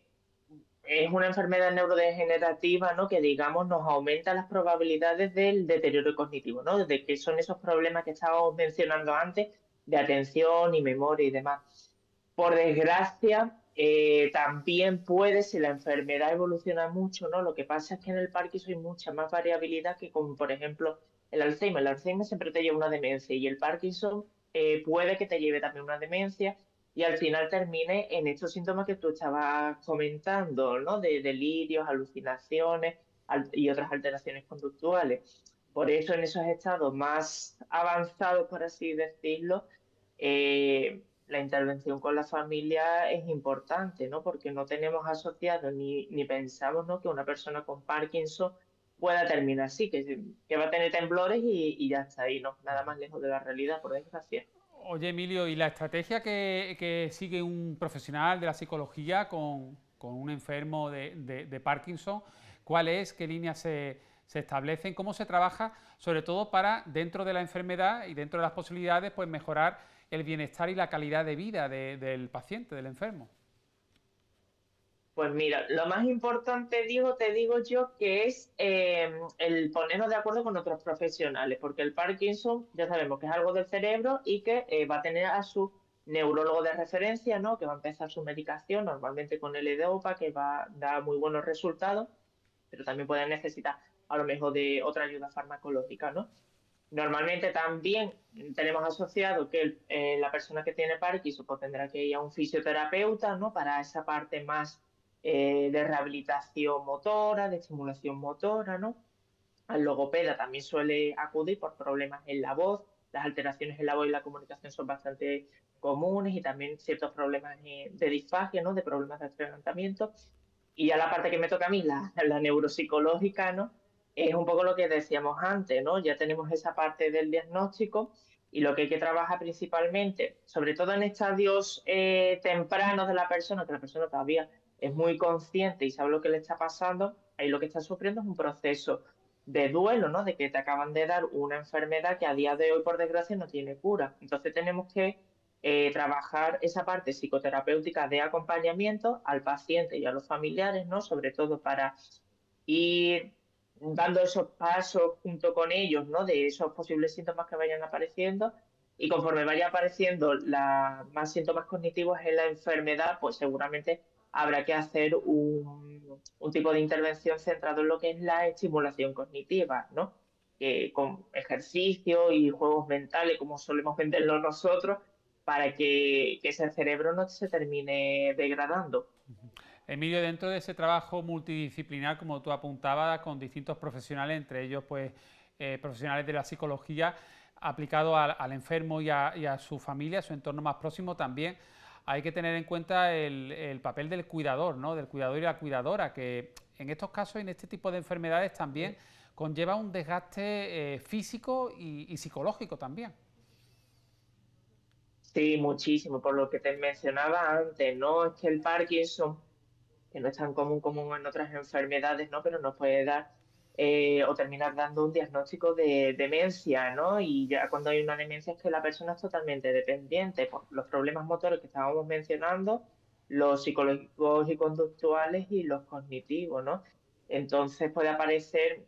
es una enfermedad neurodegenerativa, Que digamos nos aumenta las probabilidades del deterioro cognitivo, ¿no? De que son esos problemas que estábamos mencionando antes de atención y memoria y demás. Por desgracia, eh, también puede, si la enfermedad evoluciona mucho, ¿no? Lo que pasa es que en el Parkinson hay mucha más variabilidad que con, por ejemplo, el Alzheimer. El Alzheimer siempre te lleva una demencia y el Parkinson eh, puede que te lleve también una demencia y al final termine en estos síntomas que tú estabas comentando, ¿no? De delirios, alucinaciones y otras alteraciones conductuales. Por eso en esos estados más avanzados, por así decirlo, eh, la intervención con la familia es importante, ¿no? Porque no tenemos asociado ni, pensamos, Que una persona con Parkinson pueda terminar así, que, va a tener temblores y, ya está ahí, ¿no? Nada más lejos de la realidad, por desgracia. Oye, Emilio, ¿y la estrategia que, sigue un profesional de la psicología con, un enfermo de, Parkinson? ¿Cuál es? ¿Qué líneas se, se establecen? ¿Cómo se trabaja? Sobre todo para, dentro de la enfermedad y dentro de las posibilidades, pues mejorar el bienestar y la calidad de vida del paciente, del enfermo? Pues mira, lo más importante, digo, te digo yo, que es eh, el ponernos de acuerdo con otros profesionales, porque el Parkinson ya sabemos que es algo del cerebro y que eh, va a tener a su neurólogo de referencia, ¿no? Que va a empezar su medicación, normalmente con el EDOPA, que va a dar muy buenos resultados, pero también puede necesitar a lo mejor de otra ayuda farmacológica, ¿no? Normalmente también tenemos asociado que eh, la persona que tiene Parkinson pues tendrá que ir a un fisioterapeuta ¿no? para esa parte más eh, de rehabilitación motora, de estimulación motora, ¿no? Al logopeda también suele acudir por problemas en la voz, las alteraciones en la voz y la comunicación son bastante comunes y también ciertos problemas de disfagia, ¿no? De problemas de atragantamiento. Y ya la parte que me toca a mí, la, la neuropsicológica, ¿no? es un poco lo que decíamos antes, ¿no? Ya tenemos esa parte del diagnóstico y lo que hay que trabajar principalmente, sobre todo en estadios eh, tempranos de la persona, que la persona todavía es muy consciente y sabe lo que le está pasando, ahí lo que está sufriendo es un proceso de duelo, ¿no? De que te acaban de dar una enfermedad que a día de hoy, por desgracia, no tiene cura. Entonces tenemos que eh, trabajar esa parte psicoterapéutica de acompañamiento al paciente y a los familiares, ¿no? Sobre todo para ir dando esos pasos junto con ellos, ¿no? De esos posibles síntomas que vayan apareciendo y conforme vaya apareciendo más síntomas cognitivos en la enfermedad, pues seguramente habrá que hacer un, tipo de intervención centrado en lo que es la estimulación cognitiva, con ejercicio y juegos mentales, como solemos venderlo nosotros, para que ese cerebro no se termine degradando. Emilio, dentro de ese trabajo multidisciplinar, como tú apuntabas, con distintos profesionales, entre ellos pues eh, profesionales de la psicología, aplicado al, enfermo y a, su familia, a su entorno más próximo también, hay que tener en cuenta el, papel del cuidador, ¿no? del cuidador y la cuidadora, que en estos casos, y en este tipo de enfermedades también conlleva un desgaste eh, físico y, psicológico también. Sí, muchísimo, por lo que te mencionaba antes, ¿no? Es que el Parkinson que no es tan común como en otras enfermedades, ¿no? Pero nos puede dar eh, o terminar dando un diagnóstico de demencia, ¿no? Y ya cuando hay una demencia es que la persona es totalmente dependiente por los problemas motores que estábamos mencionando, los psicológicos y conductuales y los cognitivos, ¿no? Entonces puede aparecer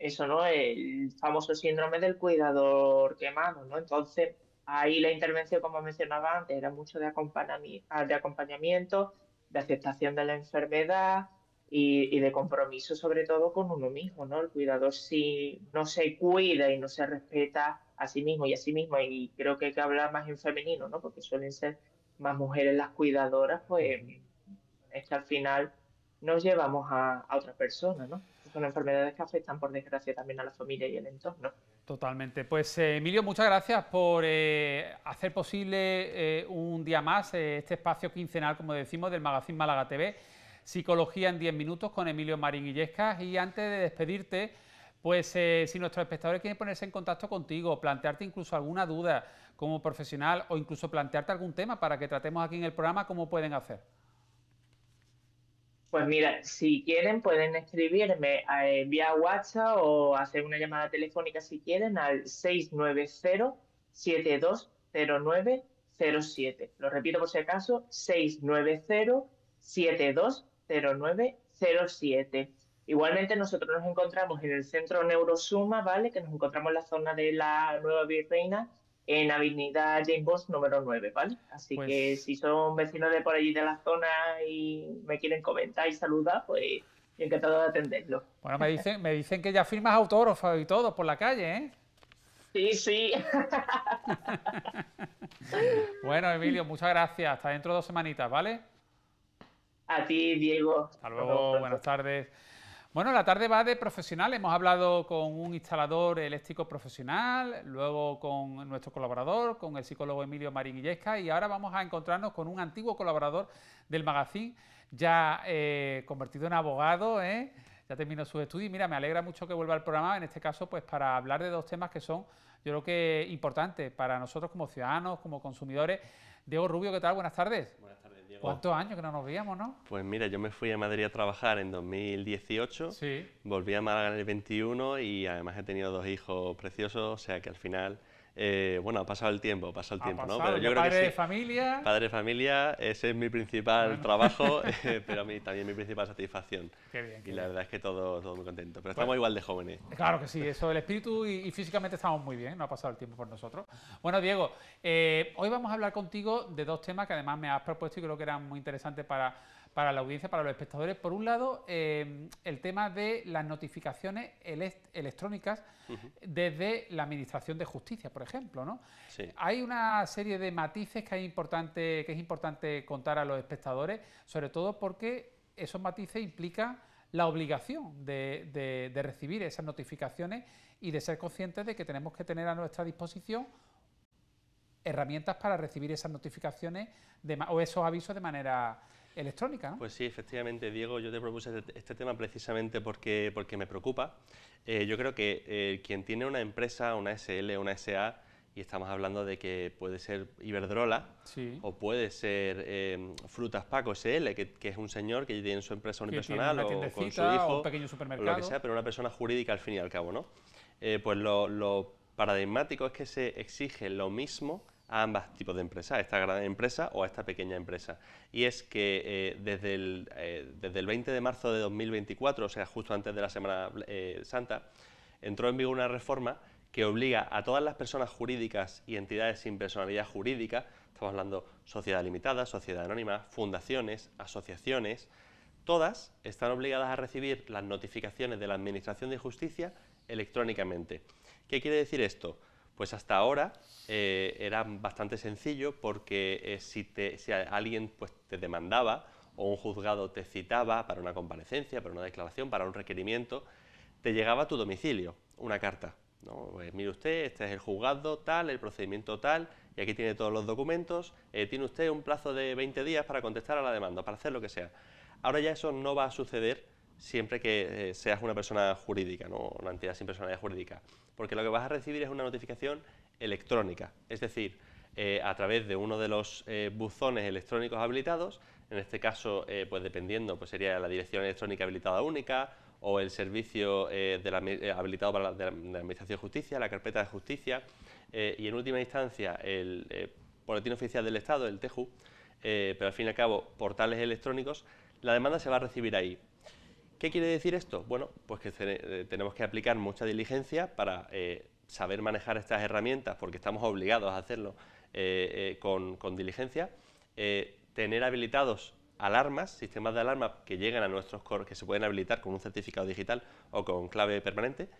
eso, ¿no? El famoso síndrome del cuidador quemado, ¿no? Entonces, ahí la intervención, como mencionaba antes, era mucho de acompañamiento, de acompañamiento de aceptación de la enfermedad y, de compromiso sobre todo con uno mismo, ¿no? El cuidador si no se cuida y no se respeta a sí mismo y a sí mismo, y creo que hay que hablar más en femenino, ¿no? Porque suelen ser más mujeres las cuidadoras, pues es que al final nos llevamos a, otras otra persona, ¿no? Son enfermedades que afectan, por desgracia, también a la familia y el entorno. Totalmente. Pues eh, Emilio, muchas gracias por eh, hacer posible eh, un día más este espacio quincenal, como decimos, del Magazine Málaga TV, Psicología en 10 minutos con Emilio Marín Illescas. Y antes de despedirte, pues si nuestros espectadores quieren ponerse en contacto contigo, plantearte incluso alguna duda como profesional o incluso plantearte algún tema para que tratemos aquí en el programa, ¿cómo pueden hacer? Pues mira, si quieren pueden escribirme a, eh, vía WhatsApp o hacer una llamada telefónica si quieren al 690-720907. Lo repito por si acaso, 690-720907. Igualmente nosotros nos encontramos en el Centro Neurosuma, ¿vale? Que nos encontramos en la zona de la Nueva Virreina en Avenida James boss número 9, ¿vale? Así que pues- si son vecinos de por allí de la zona y me quieren comentar y saludar, pues encantado de atenderlo. Bueno, me dicen, me dicen que ya firmas autógrafo y todo por la calle, ¿eh? Sí, sí. bueno, Emilio, muchas gracias. Hasta dentro de dos semanitas, ¿vale? A ti, Diego. Hasta luego buenas tardes. Bueno, la tarde va de profesional. Hemos hablado con un instalador eléctrico profesional, luego con nuestro colaborador, con el psicólogo Emilio Marín Illesca, y ahora vamos a encontrarnos con un antiguo colaborador del magazine, ya eh, convertido en abogado, ¿eh? ya terminó sus estudios. Y mira, me alegra mucho que vuelva al programa, en este caso, pues para hablar de dos temas que son, yo creo que importantes para nosotros como ciudadanos, como consumidores. Diego Rubio, ¿qué tal? Buenas tardes. Buenas tardes. ¿Cuántos años que no nos veíamos, no? Pues mira, yo me fui a Madrid a trabajar en 2018, volví a Málaga en el 21 y además he tenido dos hijos preciosos, o sea que al final eh, bueno, ha pasado el tiempo, pasado el tiempo, ¿no? Pero yo creo padre de familia. Padre de familia, ese es mi principal trabajo, eh, pero también mi principal satisfacción. y la verdad es que todo, todo muy contento. Pero estamos igual de jóvenes. Claro que sí, eso del espíritu y, físicamente estamos muy bien, no ha pasado el tiempo por nosotros. Bueno, Diego, eh, hoy vamos a hablar contigo de dos temas que además me has propuesto y creo que eran muy interesantes para para la audiencia, para los espectadores. Por un lado, eh, el tema de las notificaciones electrónicas desde la Administración de Justicia, por ejemplo. ¿no? Hay una serie de matices que, hay importante, que es importante contar a los espectadores, sobre todo porque esos matices implican la obligación de, recibir esas notificaciones y de ser conscientes de que tenemos que tener a nuestra disposición herramientas para recibir esas notificaciones o esos avisos de manera electrónica. Pues sí, efectivamente, Diego, yo te propuse este, este tema precisamente porque, porque me preocupa. Eh, yo creo que eh, quien tiene una empresa, una SL, una SA, y estamos hablando de que puede ser Iberdrola o puede ser em, Frutas Paco SL, que, es un señor que tiene su empresa unipersonal o con su hijo, o un pequeño supermercado. O lo que sea, pero una persona jurídica al fin y al cabo, ¿no? Eh, pues lo, lo paradigmático es que se exige lo mismo a ambas tipos de empresas, a esta gran empresa o a esta pequeña empresa. Y es que eh, desde, el, 20 eh, de marzo de 2024, o sea, justo antes de la Semana eh, Santa, entró en vigor una reforma que obliga a todas las personas jurídicas y entidades sin personalidad jurídica, estamos hablando sociedad limitada, sociedad anónima, fundaciones, asociaciones, todas están obligadas a recibir las notificaciones de la Administración de Justicia electrónicamente. ¿Qué quiere decir esto? Pues hasta ahora eh, era bastante sencillo porque eh, si, alguien pues, te demandaba o un juzgado te citaba para una comparecencia, para una declaración, para un requerimiento, te llegaba a tu domicilio una carta. ¿no? Pues, mire usted, este es el juzgado tal, el procedimiento tal, y aquí tiene todos los documentos, eh, tiene usted un plazo de 20 días para contestar a la demanda, para hacer lo que sea. Ahora ya eso no va a suceder siempre que eh, seas una persona jurídica, no una entidad sin personalidad jurídica, porque lo que vas a recibir es una notificación electrónica, es decir, eh, a través de uno de los eh, buzones electrónicos habilitados, en este caso, pues dependiendo, pues sería la dirección electrónica habilitada única o el servicio de habilitado para la, la, Administración de Justicia, la carpeta de justicia y en última instancia el Boletín Oficial del Estado, el TEJU, pero al fin y al cabo portales electrónicos, la demanda se va a recibir ahí. ¿Qué quiere decir esto? Bueno, pues que eh, tenemos que aplicar mucha diligencia para eh, saber manejar estas herramientas, porque estamos obligados a hacerlo eh, con, diligencia, tener habilitados alarmas, sistemas de alarma que llegan a nuestros que se pueden habilitar con un certificado digital o con clave permanente,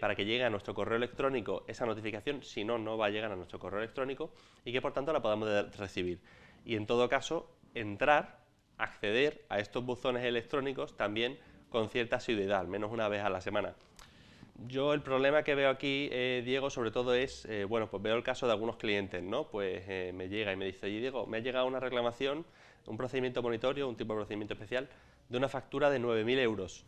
para que llegue a nuestro correo electrónico esa notificación, si no, no va a llegar a nuestro correo electrónico y que por tanto la podamos recibir. Y en todo caso, entrar acceder a estos buzones electrónicos también con cierta asiduidad, al menos una vez a la semana. Yo el problema que veo aquí, eh, Diego, sobre todo es, eh, bueno, pues veo el caso de algunos clientes, ¿no? Pues eh, me llega y me dice, Diego, me ha llegado una reclamación, un procedimiento monitorio, un tipo de procedimiento especial, de una factura de 9.000 euros.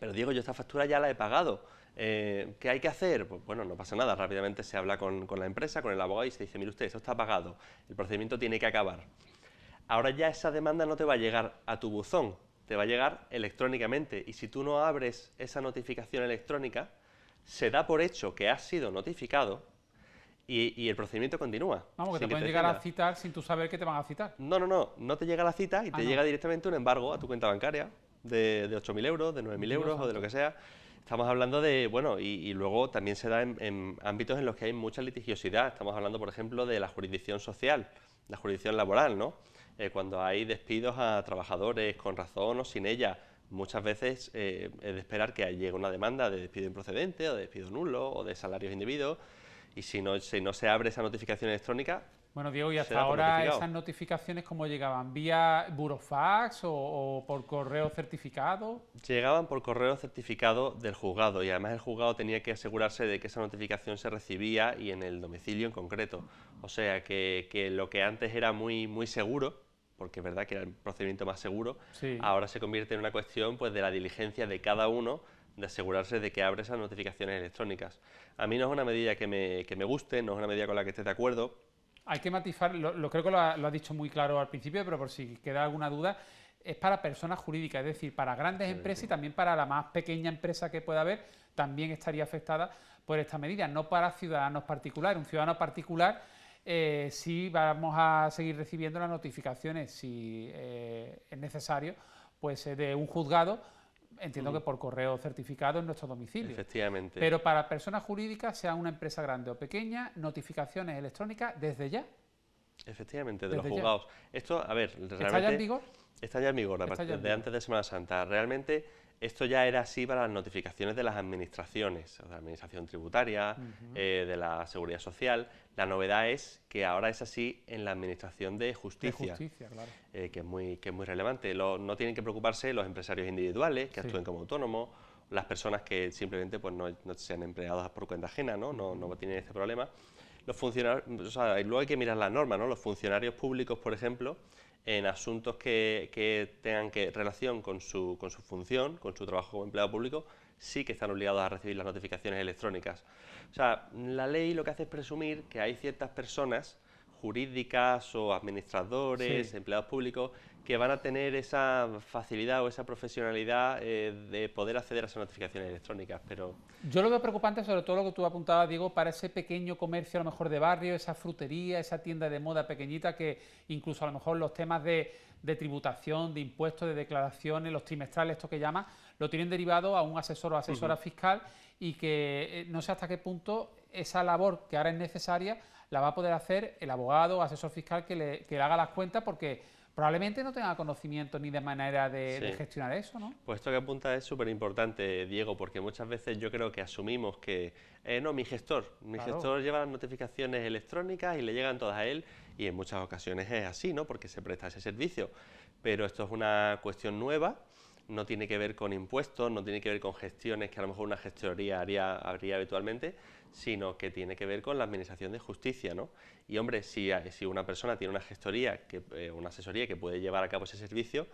Pero Diego, yo esta factura ya la he pagado. ¿Qué hay que hacer? Pues bueno, no pasa nada, rápidamente se habla con, con la empresa, con el abogado y se dice, mire usted, esto está pagado, el procedimiento tiene que acabar ahora ya esa demanda no te va a llegar a tu buzón, te va a llegar electrónicamente. Y si tú no abres esa notificación electrónica, se da por hecho que has sido notificado y, el procedimiento continúa. Vamos, que te pueden llegar a citar sin tú saber que te van a citar. No, no, no, no te llega la cita y te ah, llega directamente un embargo a tu cuenta bancaria de, de 8.000 euros, de 9.000 euros o de lo que sea. Estamos hablando de, bueno, y, luego también se da en, ámbitos en los que hay mucha litigiosidad. Estamos hablando, por ejemplo, de la jurisdicción social, la jurisdicción laboral, ¿no? Eh, cuando hay despidos a trabajadores con razón o sin ella, muchas veces eh, es de esperar que llegue una demanda de despido improcedente o de despido nulo o de salarios indebidos y si no, se abre esa notificación electrónica... Bueno, Diego, ¿y hasta ahora esas notificaciones cómo llegaban? ¿Vía burofax o, por correo certificado? Llegaban por correo certificado del juzgado y además el juzgado tenía que asegurarse de que esa notificación se recibía y en el domicilio en concreto. O sea, que, lo que antes era muy seguro, porque es verdad que era el procedimiento más seguro, ahora se convierte en una cuestión pues, de la diligencia de cada uno de asegurarse de que abre esas notificaciones electrónicas. A mí no es una medida que me, guste, no es una medida con la que esté de acuerdo. Hay que matizar, lo, creo que lo ha, dicho muy claro al principio, pero por si queda alguna duda, es para personas jurídicas, es decir, para grandes empresas y también para la más pequeña empresa que pueda haber, también estaría afectada por esta medida, no para ciudadanos particulares. Un ciudadano particular eh, si vamos a seguir recibiendo las notificaciones, si eh, es necesario, pues eh, de un juzgado, entiendo que por correo certificado en nuestro domicilio. Efectivamente. Pero para personas jurídicas, sea una empresa grande o pequeña, notificaciones electrónicas desde ya. Efectivamente, de los juzgados. Esto, a ver, realmente... ¿Está ya en vigor? Está ya en vigor, la de antes de Semana Santa. Realmente esto ya era así para las notificaciones de las administraciones, de la administración tributaria, eh, de la seguridad social. La novedad es que ahora es así en la administración de justicia, eh, que, es muy, es muy relevante. no tienen que preocuparse los empresarios individuales que actúen como autónomos, las personas que simplemente pues, no, sean empleadas por cuenta ajena, ¿no? tienen ese problema. Los funcionarios, luego hay que mirar la norma, ¿no? Los funcionarios públicos, por ejemplo, en asuntos que, tengan que, relación con su, función, con su trabajo como empleado público, sí que están obligados a recibir las notificaciones electrónicas. O sea, la ley lo que hace es presumir que hay ciertas personas jurídicas o administradores, empleados públicos, que van a tener esa facilidad o esa profesionalidad eh, de poder acceder a esas notificaciones electrónicas. Pero... Yo lo veo preocupante, sobre todo lo que tú apuntabas, Diego, para ese pequeño comercio a lo mejor de barrio, esa frutería, esa tienda de moda pequeñita que incluso a lo mejor los temas de, tributación, de impuestos, de declaraciones, los trimestrales, esto que llama, lo tienen derivado a un asesor o asesora fiscal y que eh, no sé hasta qué punto esa labor que ahora es necesaria la va a poder hacer el abogado o asesor fiscal que le, que le haga las cuentas porque probablemente no tenga conocimiento ni de manera de, gestionar eso, ¿no? Pues esto que apunta es súper importante, Diego, porque muchas veces yo creo que asumimos que, eh, no, mi gestor, mi gestor lleva las notificaciones electrónicas y le llegan todas a él, y en muchas ocasiones es así, ¿no? Porque se presta ese servicio. Pero esto es una cuestión nueva, no tiene que ver con impuestos, no tiene que ver con gestiones que a lo mejor una gestoría haría, habría habitualmente, sino que tiene que ver con la administración de justicia, ¿no? Y hombre, si, eh, una persona tiene una gestoría, eh, una asesoría que puede llevar a cabo ese servicio,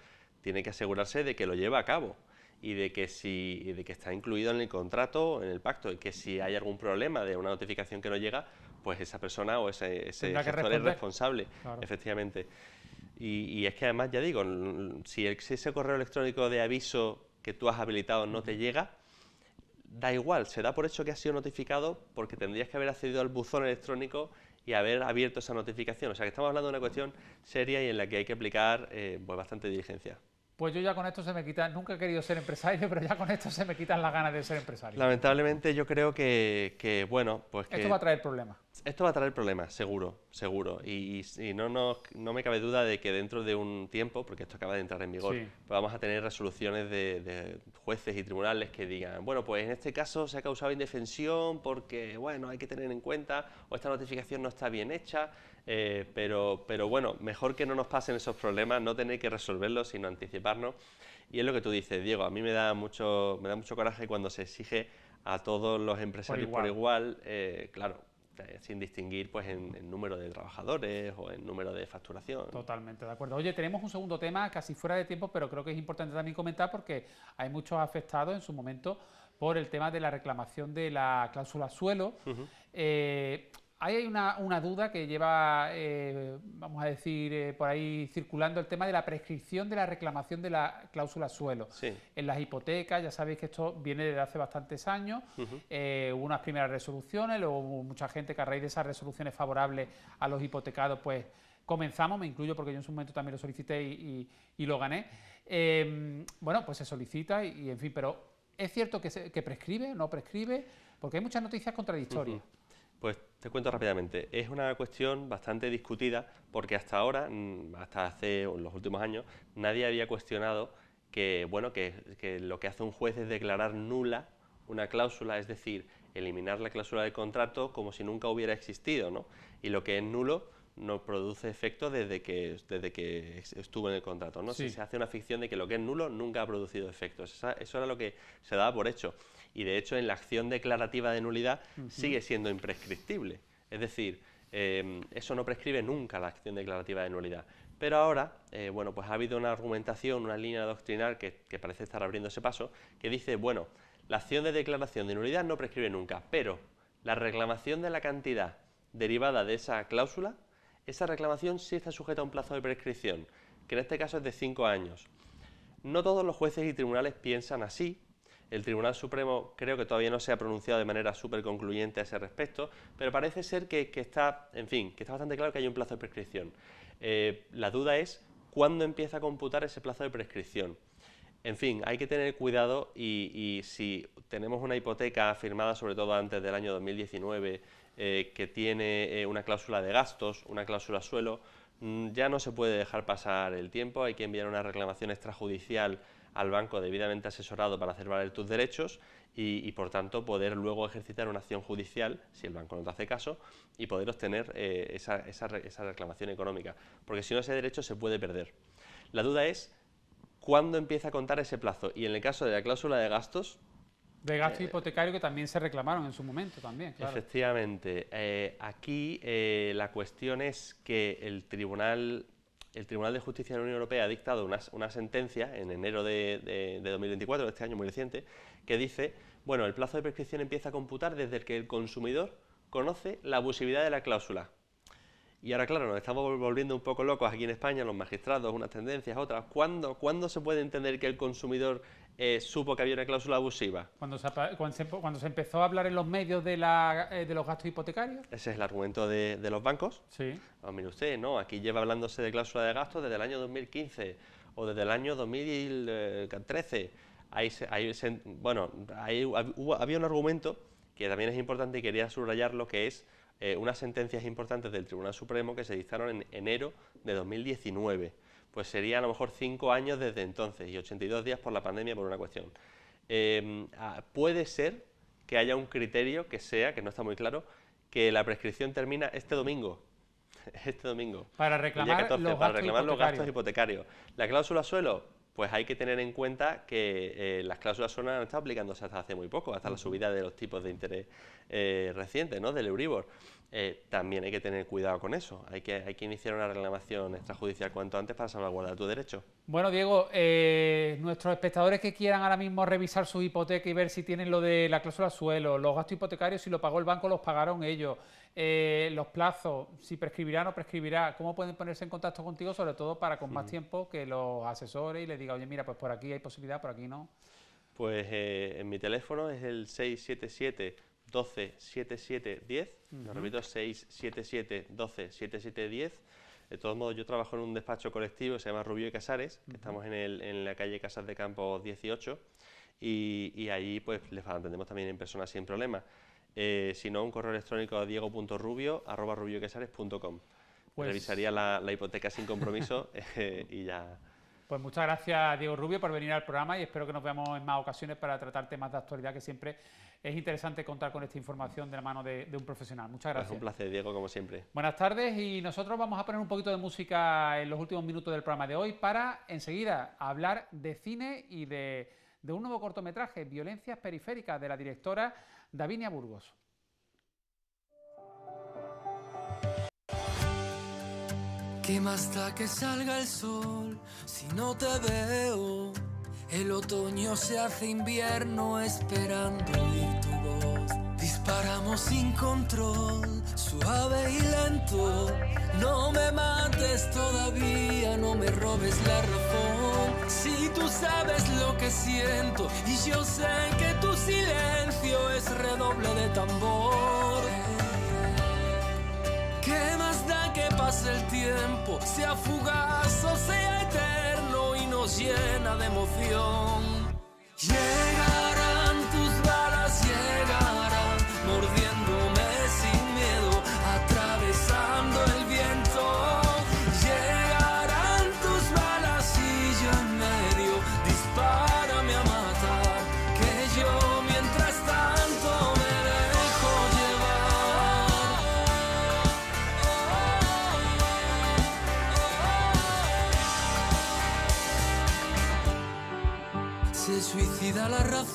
tiene que asegurarse de que lo lleva a cabo y de que de que está incluido en el contrato, en el pacto, y que si hay algún problema de una notificación que no llega, pues esa persona o ese, ese gestor es responsable, efectivamente. y, es que además, ya digo, si ese correo electrónico de aviso que tú has habilitado no te llega, da igual, se da por hecho que ha sido notificado porque tendrías que haber accedido al buzón electrónico y haber abierto esa notificación. O sea que estamos hablando de una cuestión seria y en la que hay que aplicar eh, pues, bastante diligencia pues yo ya con esto se me quita, nunca he querido ser empresario, pero ya con esto se me quitan las ganas de ser empresario. Lamentablemente yo creo que, bueno, pues Esto va a traer problemas. Esto va a traer problemas, seguro, seguro. Y, no, no me cabe duda de que dentro de un tiempo, porque esto acaba de entrar en vigor, pues vamos a tener resoluciones de, jueces y tribunales que digan, bueno, pues en este caso se ha causado indefensión porque, bueno, hay que tener en cuenta, o esta notificación no está bien hecha. Eh, pero, pero bueno, mejor que no nos pasen esos problemas, no tener que resolverlos, sino anticiparnos. Y es lo que tú dices, Diego, a mí me da mucho, me da mucho coraje cuando se exige a todos los empresarios por igual, eh, claro, eh, sin distinguir pues en, número de trabajadores o en número de facturación. Totalmente de acuerdo. Oye, tenemos un segundo tema casi fuera de tiempo, pero creo que es importante también comentar porque hay muchos afectados en su momento por el tema de la reclamación de la cláusula suelo hay una, duda que lleva, eh, vamos a decir, eh, por ahí circulando el tema de la prescripción de la reclamación de la cláusula suelo. En las hipotecas, ya sabéis que esto viene desde hace bastantes años, eh, hubo unas primeras resoluciones, luego mucha gente que a raíz de esas resoluciones favorables a los hipotecados, pues comenzamos, me incluyo porque yo en su momento también lo solicité y, lo gané. Em, bueno, pues se solicita y, en fin, pero ¿es cierto que, se, que prescribe, no prescribe? Porque hay muchas noticias contradictorias. Pues te cuento rápidamente. Es una cuestión bastante discutida porque hasta ahora, mm, hasta hace los últimos años, nadie había cuestionado que, bueno, que, lo que hace un juez es declarar nula una cláusula, es decir, eliminar la cláusula del contrato como si nunca hubiera existido. ¿no? Y lo que es nulo no produce efecto desde que, desde que estuvo en el contrato. ¿no? Se, hace una ficción de que lo que es nulo nunca ha producido efectos. Eso, era lo que se daba por hecho y de hecho en la acción declarativa de nulidad sigue siendo imprescriptible. Es decir, em, eso no prescribe nunca la acción declarativa de nulidad. Pero ahora, eh, bueno, pues ha habido una argumentación, una línea doctrinal que, parece estar abriendo ese paso, que dice, bueno, la acción de declaración de nulidad no prescribe nunca, pero la reclamación de la cantidad derivada de esa cláusula, esa reclamación sí está sujeta a un plazo de prescripción, que en este caso es de cinco años. No todos los jueces y tribunales piensan así, el Tribunal Supremo creo que todavía no se ha pronunciado de manera súper concluyente a ese respecto, pero parece ser que, está, en fin, que está bastante claro que hay un plazo de prescripción. Eh, la duda es cuándo empieza a computar ese plazo de prescripción. En fin, hay que tener cuidado y, si tenemos una hipoteca firmada sobre todo antes del año 2019 eh, que tiene eh, una cláusula de gastos, una cláusula suelo, mm, ya no se puede dejar pasar el tiempo, hay que enviar una reclamación extrajudicial al banco debidamente asesorado para hacer valer tus derechos y, por tanto poder luego ejercitar una acción judicial, si el banco no te hace caso, y poder obtener eh, esa, esa, esa reclamación económica, porque si no ese derecho se puede perder. La duda es cuándo empieza a contar ese plazo y en el caso de la cláusula de gastos, de gasto eh, hipotecario que también se reclamaron en su momento también, Efectivamente. Eh, aquí la cuestión es que el Tribunal el Tribunal de Justicia de la Unión Europea ha dictado una, sentencia en enero de, 2024, de este año muy reciente, que dice, bueno, el plazo de prescripción empieza a computar desde que el consumidor conoce la abusividad de la cláusula. Y ahora, claro, nos estamos volviendo un poco locos aquí en España, los magistrados, unas tendencias, otras. ¿cuándo se puede entender que el consumidor eh, supo que había una cláusula abusiva. Cuando se, cuando se, empezó a hablar en los medios de, la, eh, de los gastos hipotecarios. Ese es el argumento de, los bancos. Sí. Ah, mire usted, no, aquí lleva hablándose de cláusula de gastos desde el año 2015 o desde el año 2013. Ahí, bueno, había un argumento que también es importante y quería subrayarlo, que es eh, unas sentencias importantes del Tribunal Supremo que se dictaron en enero de 2019 pues sería a lo mejor cinco años desde entonces y 82 días por la pandemia por una cuestión. Em, ah, puede ser que haya un criterio que sea, que no está muy claro, que la prescripción termina este domingo. Este domingo. Para reclamar, los, para gastos reclamar los gastos hipotecarios. La cláusula suelo, pues hay que tener en cuenta que eh, las cláusulas suelo han estado aplicándose hasta hace muy poco, hasta la subida de los tipos de interés eh, recientes, ¿no? del Euribor. Eh, también hay que tener cuidado con eso. Hay que, hay que iniciar una reclamación extrajudicial cuanto antes para salvaguardar tu derecho. Bueno, Diego, eh, nuestros espectadores que quieran ahora mismo revisar su hipoteca y ver si tienen lo de la cláusula suelo, los gastos hipotecarios, si lo pagó el banco, los pagaron ellos, eh, los plazos, si prescribirá o no prescribirá, ¿cómo pueden ponerse en contacto contigo? Sobre todo para con más tiempo que los asesores y les diga, oye, mira, pues por aquí hay posibilidad, por aquí no. Pues en mi teléfono es el 677 12, 7, 10. repito, 6, 12, De todos modos, yo trabajo en un despacho colectivo se llama Rubio y Casares, estamos en, en, la calle Casas de Campos 18, y, ahí pues les atendemos también en persona sin problema. Eh, si no, un correo electrónico a diego.rubio.rubioquesares.com. Pues... Revisaría la, hipoteca sin compromiso eh, y ya... Pues muchas gracias, Diego Rubio, por venir al programa y espero que nos veamos en más ocasiones para tratar temas de actualidad que siempre es interesante contar con esta información de la mano de, un profesional. Muchas pues gracias. un placer, Diego, como siempre. Buenas tardes y nosotros vamos a poner un poquito de música en los últimos minutos del programa de hoy para enseguida hablar de cine y de, un nuevo cortometraje, Violencias Periféricas, de la directora Davinia Burgos. más hasta que salga el sol si no te veo el otoño se hace invierno esperando oír tu voz. Disparamos sin control, suave y lento. No me mates todavía, no me robes la razón. Si tú sabes lo que siento y yo sé que tu silencio es redoble de tambor. ¿Qué más da que pase el tiempo, sea fugaz o sea eterno? llena de emoción.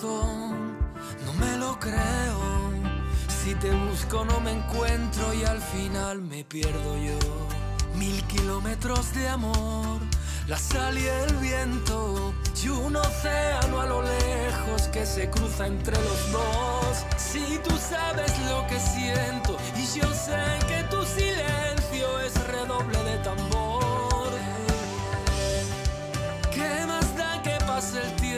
no me lo creo. Si te busco no me encuentro y al final me pierdo yo. Mil kilómetros de amor, la sal y el viento y un océano a lo lejos que se cruza entre los dos. Si tú sabes lo que siento y yo sé que tu silencio es redoble de tambor. ¿Qué más da que pase el tiempo?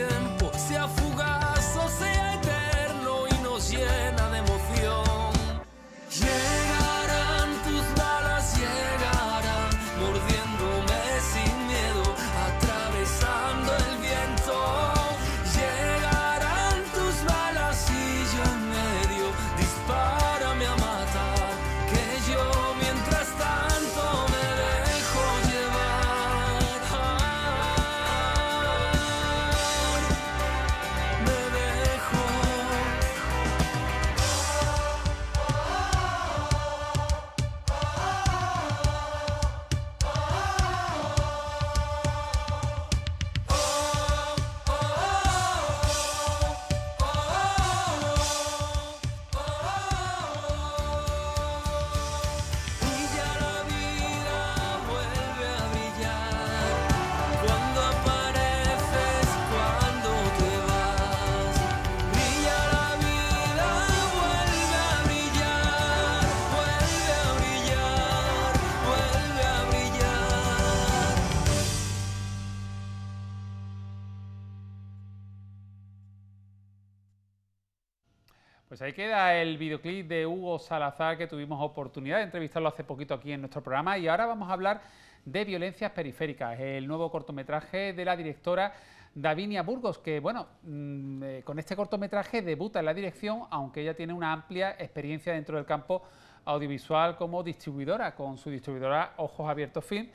el videoclip de Hugo Salazar que tuvimos oportunidad de entrevistarlo hace poquito aquí en nuestro programa y ahora vamos a hablar de violencias periféricas, el nuevo cortometraje de la directora Davinia Burgos, que bueno, mm, eh, con este cortometraje debuta en la dirección, aunque ella tiene una amplia experiencia dentro del campo audiovisual como distribuidora, con su distribuidora Ojos Abiertos Film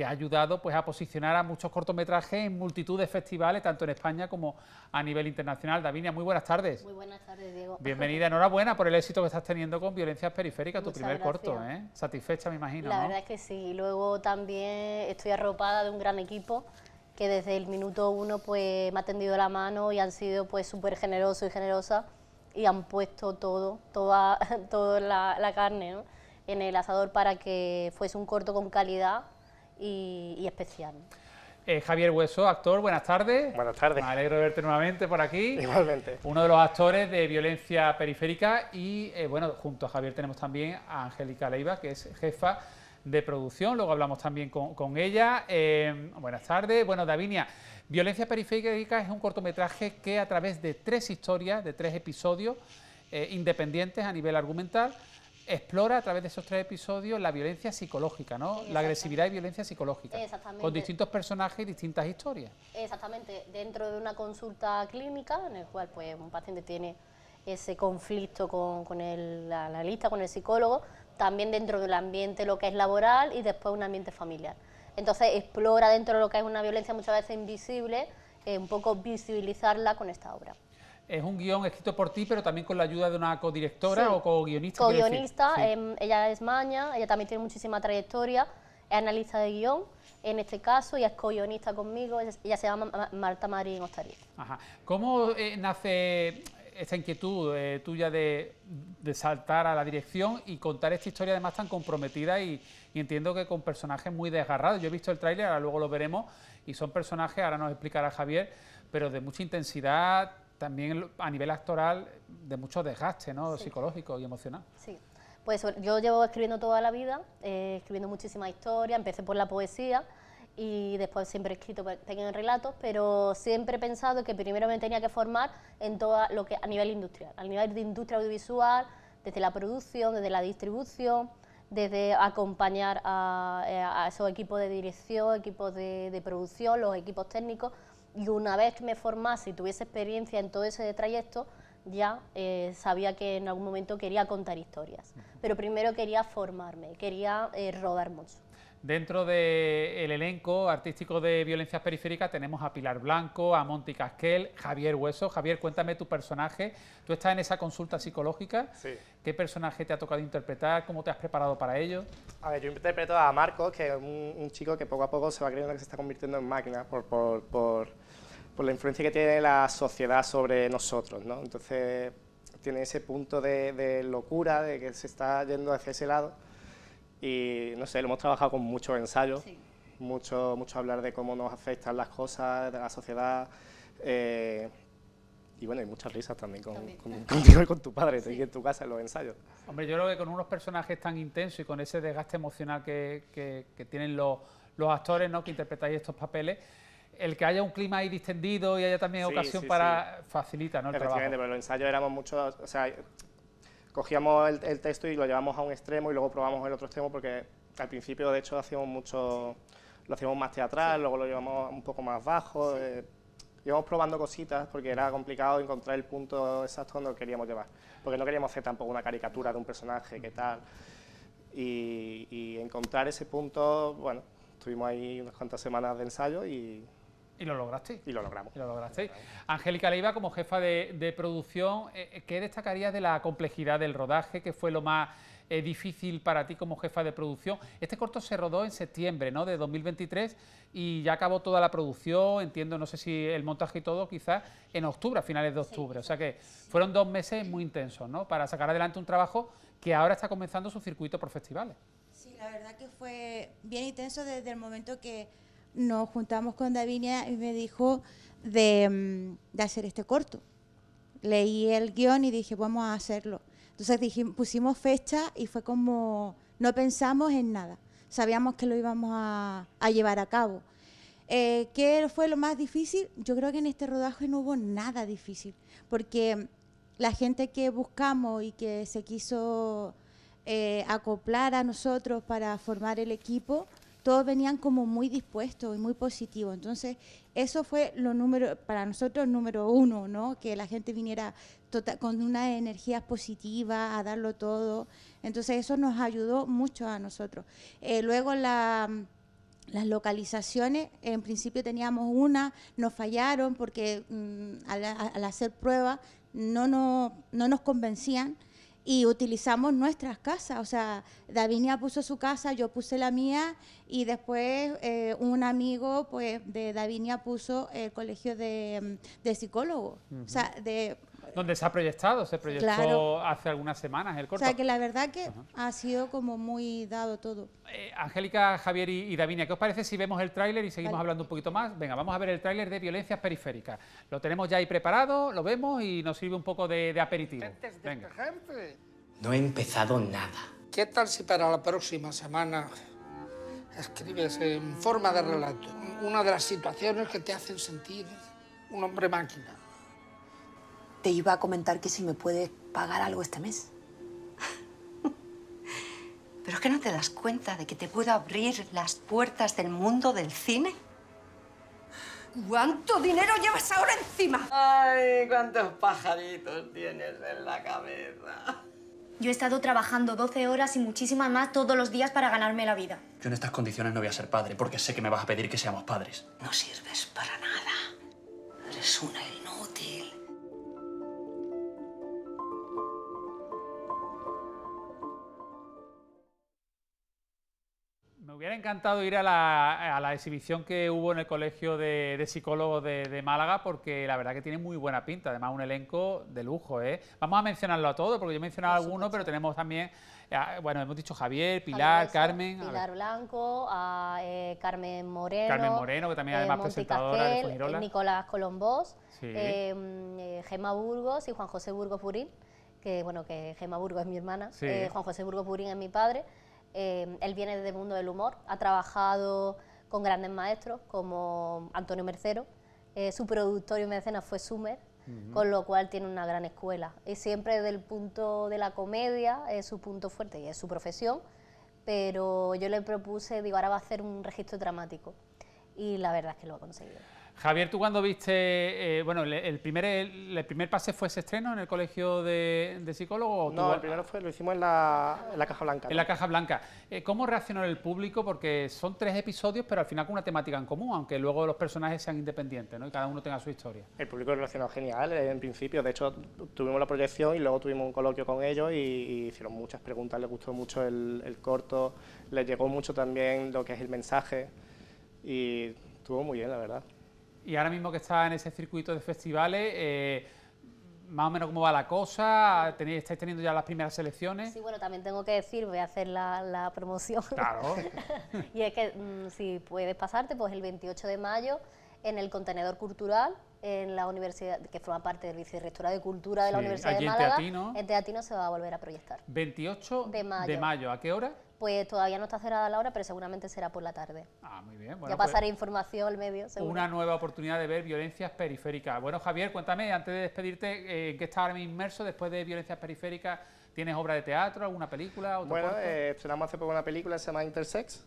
que ha ayudado pues, a posicionar a muchos cortometrajes en multitud de festivales, tanto en España como a nivel internacional. Davinia, muy buenas tardes. Muy buenas tardes, Diego. Bienvenida, enhorabuena por el éxito que estás teniendo con Violencias Periféricas, tu primer corto. ¿eh? Satisfecha, me imagino. La verdad es que sí. Luego también estoy arropada de un gran equipo que desde el minuto uno pues, me ha tendido la mano y han sido pues súper generosos y generosas y han puesto todo, toda, toda la, carne en el asador para que fuese un corto con calidad y, especial. Eh, Javier Hueso, actor, buenas tardes. Buenas tardes. Me alegro de verte nuevamente por aquí. Igualmente. Uno de los actores de Violencia Periférica y, eh, bueno, junto a Javier tenemos también a Angélica Leiva, que es jefa de producción, luego hablamos también con, ella. Eh, buenas tardes. Bueno, Davinia, Violencia Periférica es un cortometraje que a través de tres historias, de tres episodios independientes a nivel argumental, explora a través de esos tres episodios la violencia psicológica, ¿no? La agresividad y violencia psicológica. Exactamente. Con distintos personajes y distintas historias. Exactamente. Dentro de una consulta clínica en el cual pues un paciente tiene ese conflicto con, el analista, con el psicólogo, también dentro del ambiente lo que es laboral y después un ambiente familiar. Entonces explora dentro de lo que es una violencia muchas veces invisible, eh, un poco visibilizarla con esta obra. Es un guión escrito por ti, pero también con la ayuda de una codirectora o co-guionista. Co-guionista, em, ella es maña, ella también tiene muchísima trayectoria, es analista de guión, en este caso, y es co-guionista conmigo, ella se llama Marta Marín Ostarí. Ajá. ¿Cómo eh, nace esta inquietud eh, tuya de, saltar a la dirección y contar esta historia además tan comprometida y, y entiendo que con personajes muy desgarrados. Yo he visto el tráiler, ahora luego lo veremos, y son personajes, ahora nos explicará Javier, pero de mucha intensidad, también a nivel actoral de mucho desgaste ¿no? psicológico y emocional. Sí, pues yo llevo escribiendo toda la vida, eh, escribiendo muchísimas historias, empecé por la poesía y después siempre he escrito pequeños relatos, pero siempre he pensado que primero me tenía que formar en toda lo que a nivel industrial, a nivel de industria audiovisual, desde la producción, desde la distribución, desde acompañar a, eh, esos equipos de dirección, equipos de producción, los equipos técnicos, y una vez me formase y tuviese experiencia en todo ese trayecto, ya eh, sabía que en algún momento quería contar historias, pero primero quería formarme, quería eh, rodar mucho. Dentro del elenco artístico de Violencias Periféricas tenemos a Pilar Blanco, a Monty Casquel, Javier Hueso. Javier, cuéntame tu personaje. Tú estás en esa consulta psicológica. ¿Qué personaje te ha tocado interpretar? ¿Cómo te has preparado para ello? A ver, yo interpreto a Marcos, que es un, chico que poco a poco se va creyendo que se está convirtiendo en máquina por, por, por, la influencia que tiene la sociedad sobre nosotros. ¿no? Entonces tiene ese punto de locura, de que se está yendo hacia ese lado y no sé, lo hemos trabajado con muchos ensayos, mucho, mucho hablar de cómo nos afectan las cosas, de la sociedad. Eh, y bueno, hay muchas risas también, con, con, contigo y con tu padre, en tu casa, en los ensayos. Hombre, yo creo que con unos personajes tan intensos y con ese desgaste emocional que, tienen los, actores ¿no? que interpretáis estos papeles, el que haya un clima ahí distendido y haya también ocasión para... facilita ¿no? el trabajo. pero los ensayos éramos muchos... O cogíamos el, texto y lo llevamos a un extremo y luego probamos el otro extremo porque al principio, de hecho, hacíamos mucho, lo hacíamos más teatral, luego lo llevamos un poco más bajo. llevamos eh, íbamos probando cositas porque era complicado encontrar el punto exacto donde lo queríamos llevar. Porque no queríamos hacer tampoco una caricatura de un personaje, qué tal. Y, y encontrar ese punto, bueno, estuvimos ahí unas cuantas semanas de ensayo y y lo lograste. Y lo logramos. Y lo lograste. Angélica Leiva, como jefa de, producción, eh, eh, ¿qué destacarías de la complejidad del rodaje? que fue lo más eh, difícil para ti como jefa de producción? Este corto se rodó en septiembre ¿no? de 2023 y ya acabó toda la producción, entiendo, no sé si el montaje y todo, quizás en octubre, a finales de octubre. o sea que fueron dos meses muy intensos ¿no? para sacar adelante un trabajo que ahora está comenzando su circuito por festivales. Sí, la verdad que fue bien intenso desde el momento que nos juntamos con Davinia y me dijo mm, de, hacer este corto. Leí el guión y dije, vamos a hacerlo. Entonces pusimos fecha y fue como, no pensamos en nada. Sabíamos que lo íbamos a, llevar a cabo. Eh, ¿Qué fue lo más difícil? Yo creo que en este rodaje no hubo nada difícil, porque la gente que buscamos y que se quiso eh, acoplar a nosotros para formar el equipo, todos venían como muy dispuestos y muy positivos. Entonces, eso fue lo número, para nosotros número uno, ¿no? Que la gente viniera tota-, con una energía positiva, a darlo todo. Entonces, eso nos ayudó mucho a nosotros. Eh, luego las localizaciones, en principio teníamos una, nos fallaron porque mm, al, hacer pruebas no, no, no nos convencían y utilizamos nuestras casas. O sea, Davinia puso su casa, yo puse la mía y después eh, un amigo pues, de Davinia puso el colegio mm, de, psicólogos. O sea, de donde se ha proyectado, se proyectó hace algunas semanas el corto. O sea, que la verdad que ha sido como muy dado todo. Eh, Angélica, Javier y, Davinia, ¿qué os parece si vemos el tráiler y seguimos hablando un poquito más? Venga, vamos a ver el tráiler de Violencias Periféricas. Lo tenemos ya ahí preparado, lo vemos y nos sirve un poco de, de aperitivo. Venga. No he empezado nada. ¿Qué tal si para la próxima semana escribes en forma de relato una de las situaciones que te hacen sentir un hombre máquina? te iba a comentar que si me puedes pagar algo este mes. ¿Pero es que no te das cuenta de que te puedo abrir las puertas del mundo del cine? ¿Cuánto dinero llevas ahora encima? Ay, cuántos pajaritos tienes en la cabeza. Yo he estado trabajando 12 horas y muchísimas más todos los días para ganarme la vida. Yo en estas condiciones no voy a ser padre porque sé que me vas a pedir que seamos padres. No sirves para nada. Eres una hubiera encantado ir a la, a la, exhibición que hubo en el Colegio de, de Psicólogos de, Málaga porque la verdad que tiene muy buena pinta, además un elenco de lujo. ¿eh? Vamos a mencionarlo a todos porque yo he mencionado algunos, pero tenemos también, ah, bueno, hemos dicho Javier, Pilar, Carmen. Pilar Blanco, a, eh, Carmen Moreno. Carmen Moreno, que también eh, además presentadora de Nicolás Colombós, em, Gemma Burgos y Juan José Burgos Burín, que bueno, que Gemma Burgos es mi hermana, Juan José Burgos Burín es mi padre. Eh, él viene desde mundo del humor, ha trabajado con grandes maestros como Antonio Mercero, eh, su productor y mecenas fue Sumer, con lo cual tiene una gran escuela. Y siempre desde el punto de la comedia es su punto fuerte y es su profesión, pero yo le propuse, digo, ahora va a hacer un registro dramático. Y la verdad es que lo ha conseguido. Javier, tú cuando viste, eh, bueno, el, primer, el, primer pase fue ese estreno en el colegio de, de psicólogos? No, el primero fue, lo hicimos en la, la Caja Blanca. En la Caja Blanca. Eh, ¿Cómo reaccionó el público? Porque son tres episodios, pero al final con una temática en común, aunque luego los personajes sean independientes, ¿no? Y cada uno tenga su historia. El público reaccionó genial, eh, en principio. De hecho, tuvimos la proyección y luego tuvimos un coloquio con ellos y, hicieron muchas preguntas, les gustó mucho el, el corto, les llegó mucho también lo que es el mensaje y estuvo muy bien, la verdad. Y ahora mismo que está en ese circuito de festivales, eh, más o menos cómo va la cosa, ¿Tenéis, ¿estáis teniendo ya las primeras selecciones? Sí, bueno, también tengo que decir, voy a hacer la, promoción. Claro. y es que mm, si puedes pasarte, pues el 28 de mayo en el contenedor cultural en la universidad, que forma parte del vicerrectorado de Cultura de la Universidad de Málaga, Teatino. en Teatino se va a volver a proyectar. 28 de mayo. ¿A qué hora? Pues todavía no está cerrada la hora, pero seguramente será por la tarde. Ah, muy bien. ya pues pasaré información al medio, Una nueva oportunidad de ver violencias periféricas. Bueno, Javier, cuéntame, antes de despedirte, eh, ¿en ¿qué estás ahora inmerso después de violencias periféricas? ¿Tienes obra de teatro, alguna película? Bueno, eh, estrenamos hace poco una película, se llama Intersex,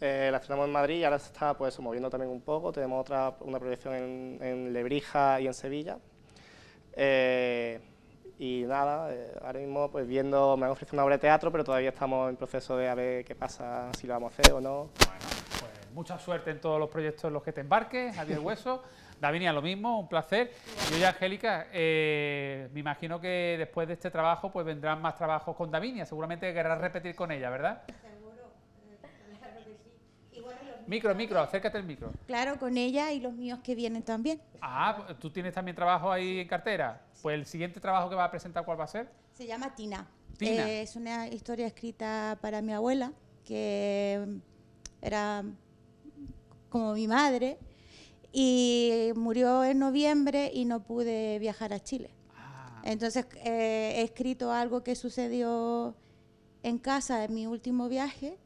eh, la estrenamos en Madrid y ahora se está pues, moviendo también un poco. Tenemos otra, una proyección en, Lebrija y en Sevilla. Eh, y nada, eh, ahora mismo pues viendo, me han ofrecido una obra de teatro, pero todavía estamos en proceso de a ver qué pasa, si lo vamos a hacer o no. pues mucha suerte en todos los proyectos en los que te embarques, Javier Hueso. Davinia, lo mismo, un placer. Y oye Angélica, me imagino que después de este trabajo pues vendrán más trabajos con Davinia, seguramente querrás repetir con ella, ¿verdad? Micro, micro, acércate al micro. Claro, con ella y los míos que vienen también. Ah, pues, ¿tú tienes también trabajo ahí en cartera? Pues el siguiente trabajo que va a presentar, ¿cuál va a ser? Se llama Tina. Tina. Eh, es una historia escrita para mi abuela, que era como mi madre, y murió en noviembre y no pude viajar a Chile. Ah. Entonces eh, he escrito algo que sucedió en casa en mi último viaje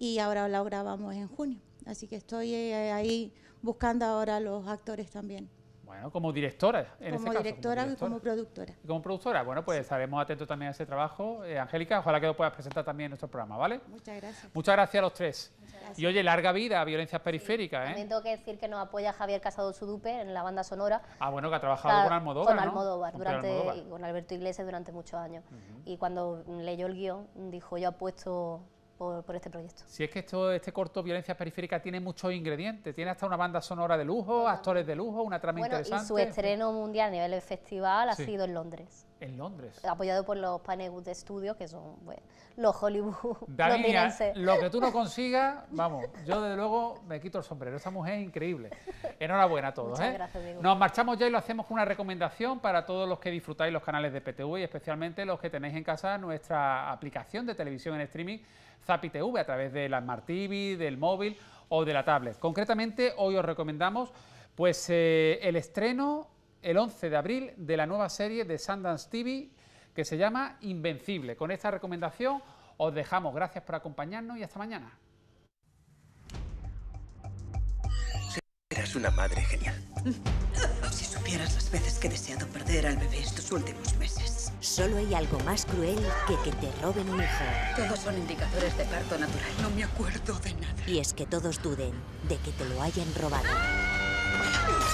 y ahora lo grabamos en junio. Así que estoy eh, ahí buscando ahora los actores también. Bueno, como directora, en como, este caso, como directora y como productora. Y como productora, bueno, pues estaremos atentos también a ese trabajo. Eh, Angélica, ojalá que lo puedas presentar también en nuestro programa, ¿vale? Muchas gracias. Muchas gracias a los tres. Y oye, larga vida a violencias periféricas, ¿eh? También tengo que decir que nos apoya Javier Casado Sudupe en la banda sonora. Ah, bueno, que ha trabajado con Almodóvar, Con Almodóvar, durante, con Alberto Iglesias durante muchos años. Y cuando leyó el guión, dijo, yo apuesto por, este proyecto. Si es que esto, este corto Violencia Periférica tiene muchos ingredientes, tiene hasta una banda sonora de lujo, actores de lujo, una trama interesante. Y su estreno mundial a nivel de festival ha sido en Londres. En Londres. Apoyado por los de estudio... que son los Hollywood lo que tú no consigas, vamos, yo desde luego me quito el sombrero. Esta mujer es increíble. Enhorabuena a todos. ¿eh? Nos marchamos ya y lo hacemos con una recomendación para todos los que disfrutáis los canales de PTV y especialmente los que tenéis en casa nuestra aplicación de televisión en streaming Zapi TV a través de la Smart TV, del móvil o de la tablet. Concretamente, hoy os recomendamos pues eh, el estreno el 11 de abril de la nueva serie de Sundance TV que se llama Invencible. Con esta recomendación os dejamos. Gracias por acompañarnos y hasta mañana. Eras una madre genial. Si supieras las veces que he deseado perder al bebé estos últimos meses. Solo hay algo más cruel que que te roben un hijo. Todos son indicadores de parto natural. No me acuerdo de nada. Y es que todos duden de que te lo hayan robado.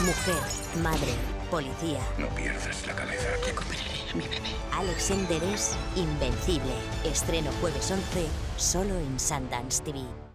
Mujer, madre, policía. No pierdas la cabeza. Recuperaré a mi bebé. Alexander es invencible. Estreno jueves 11, solo en Sundance TV.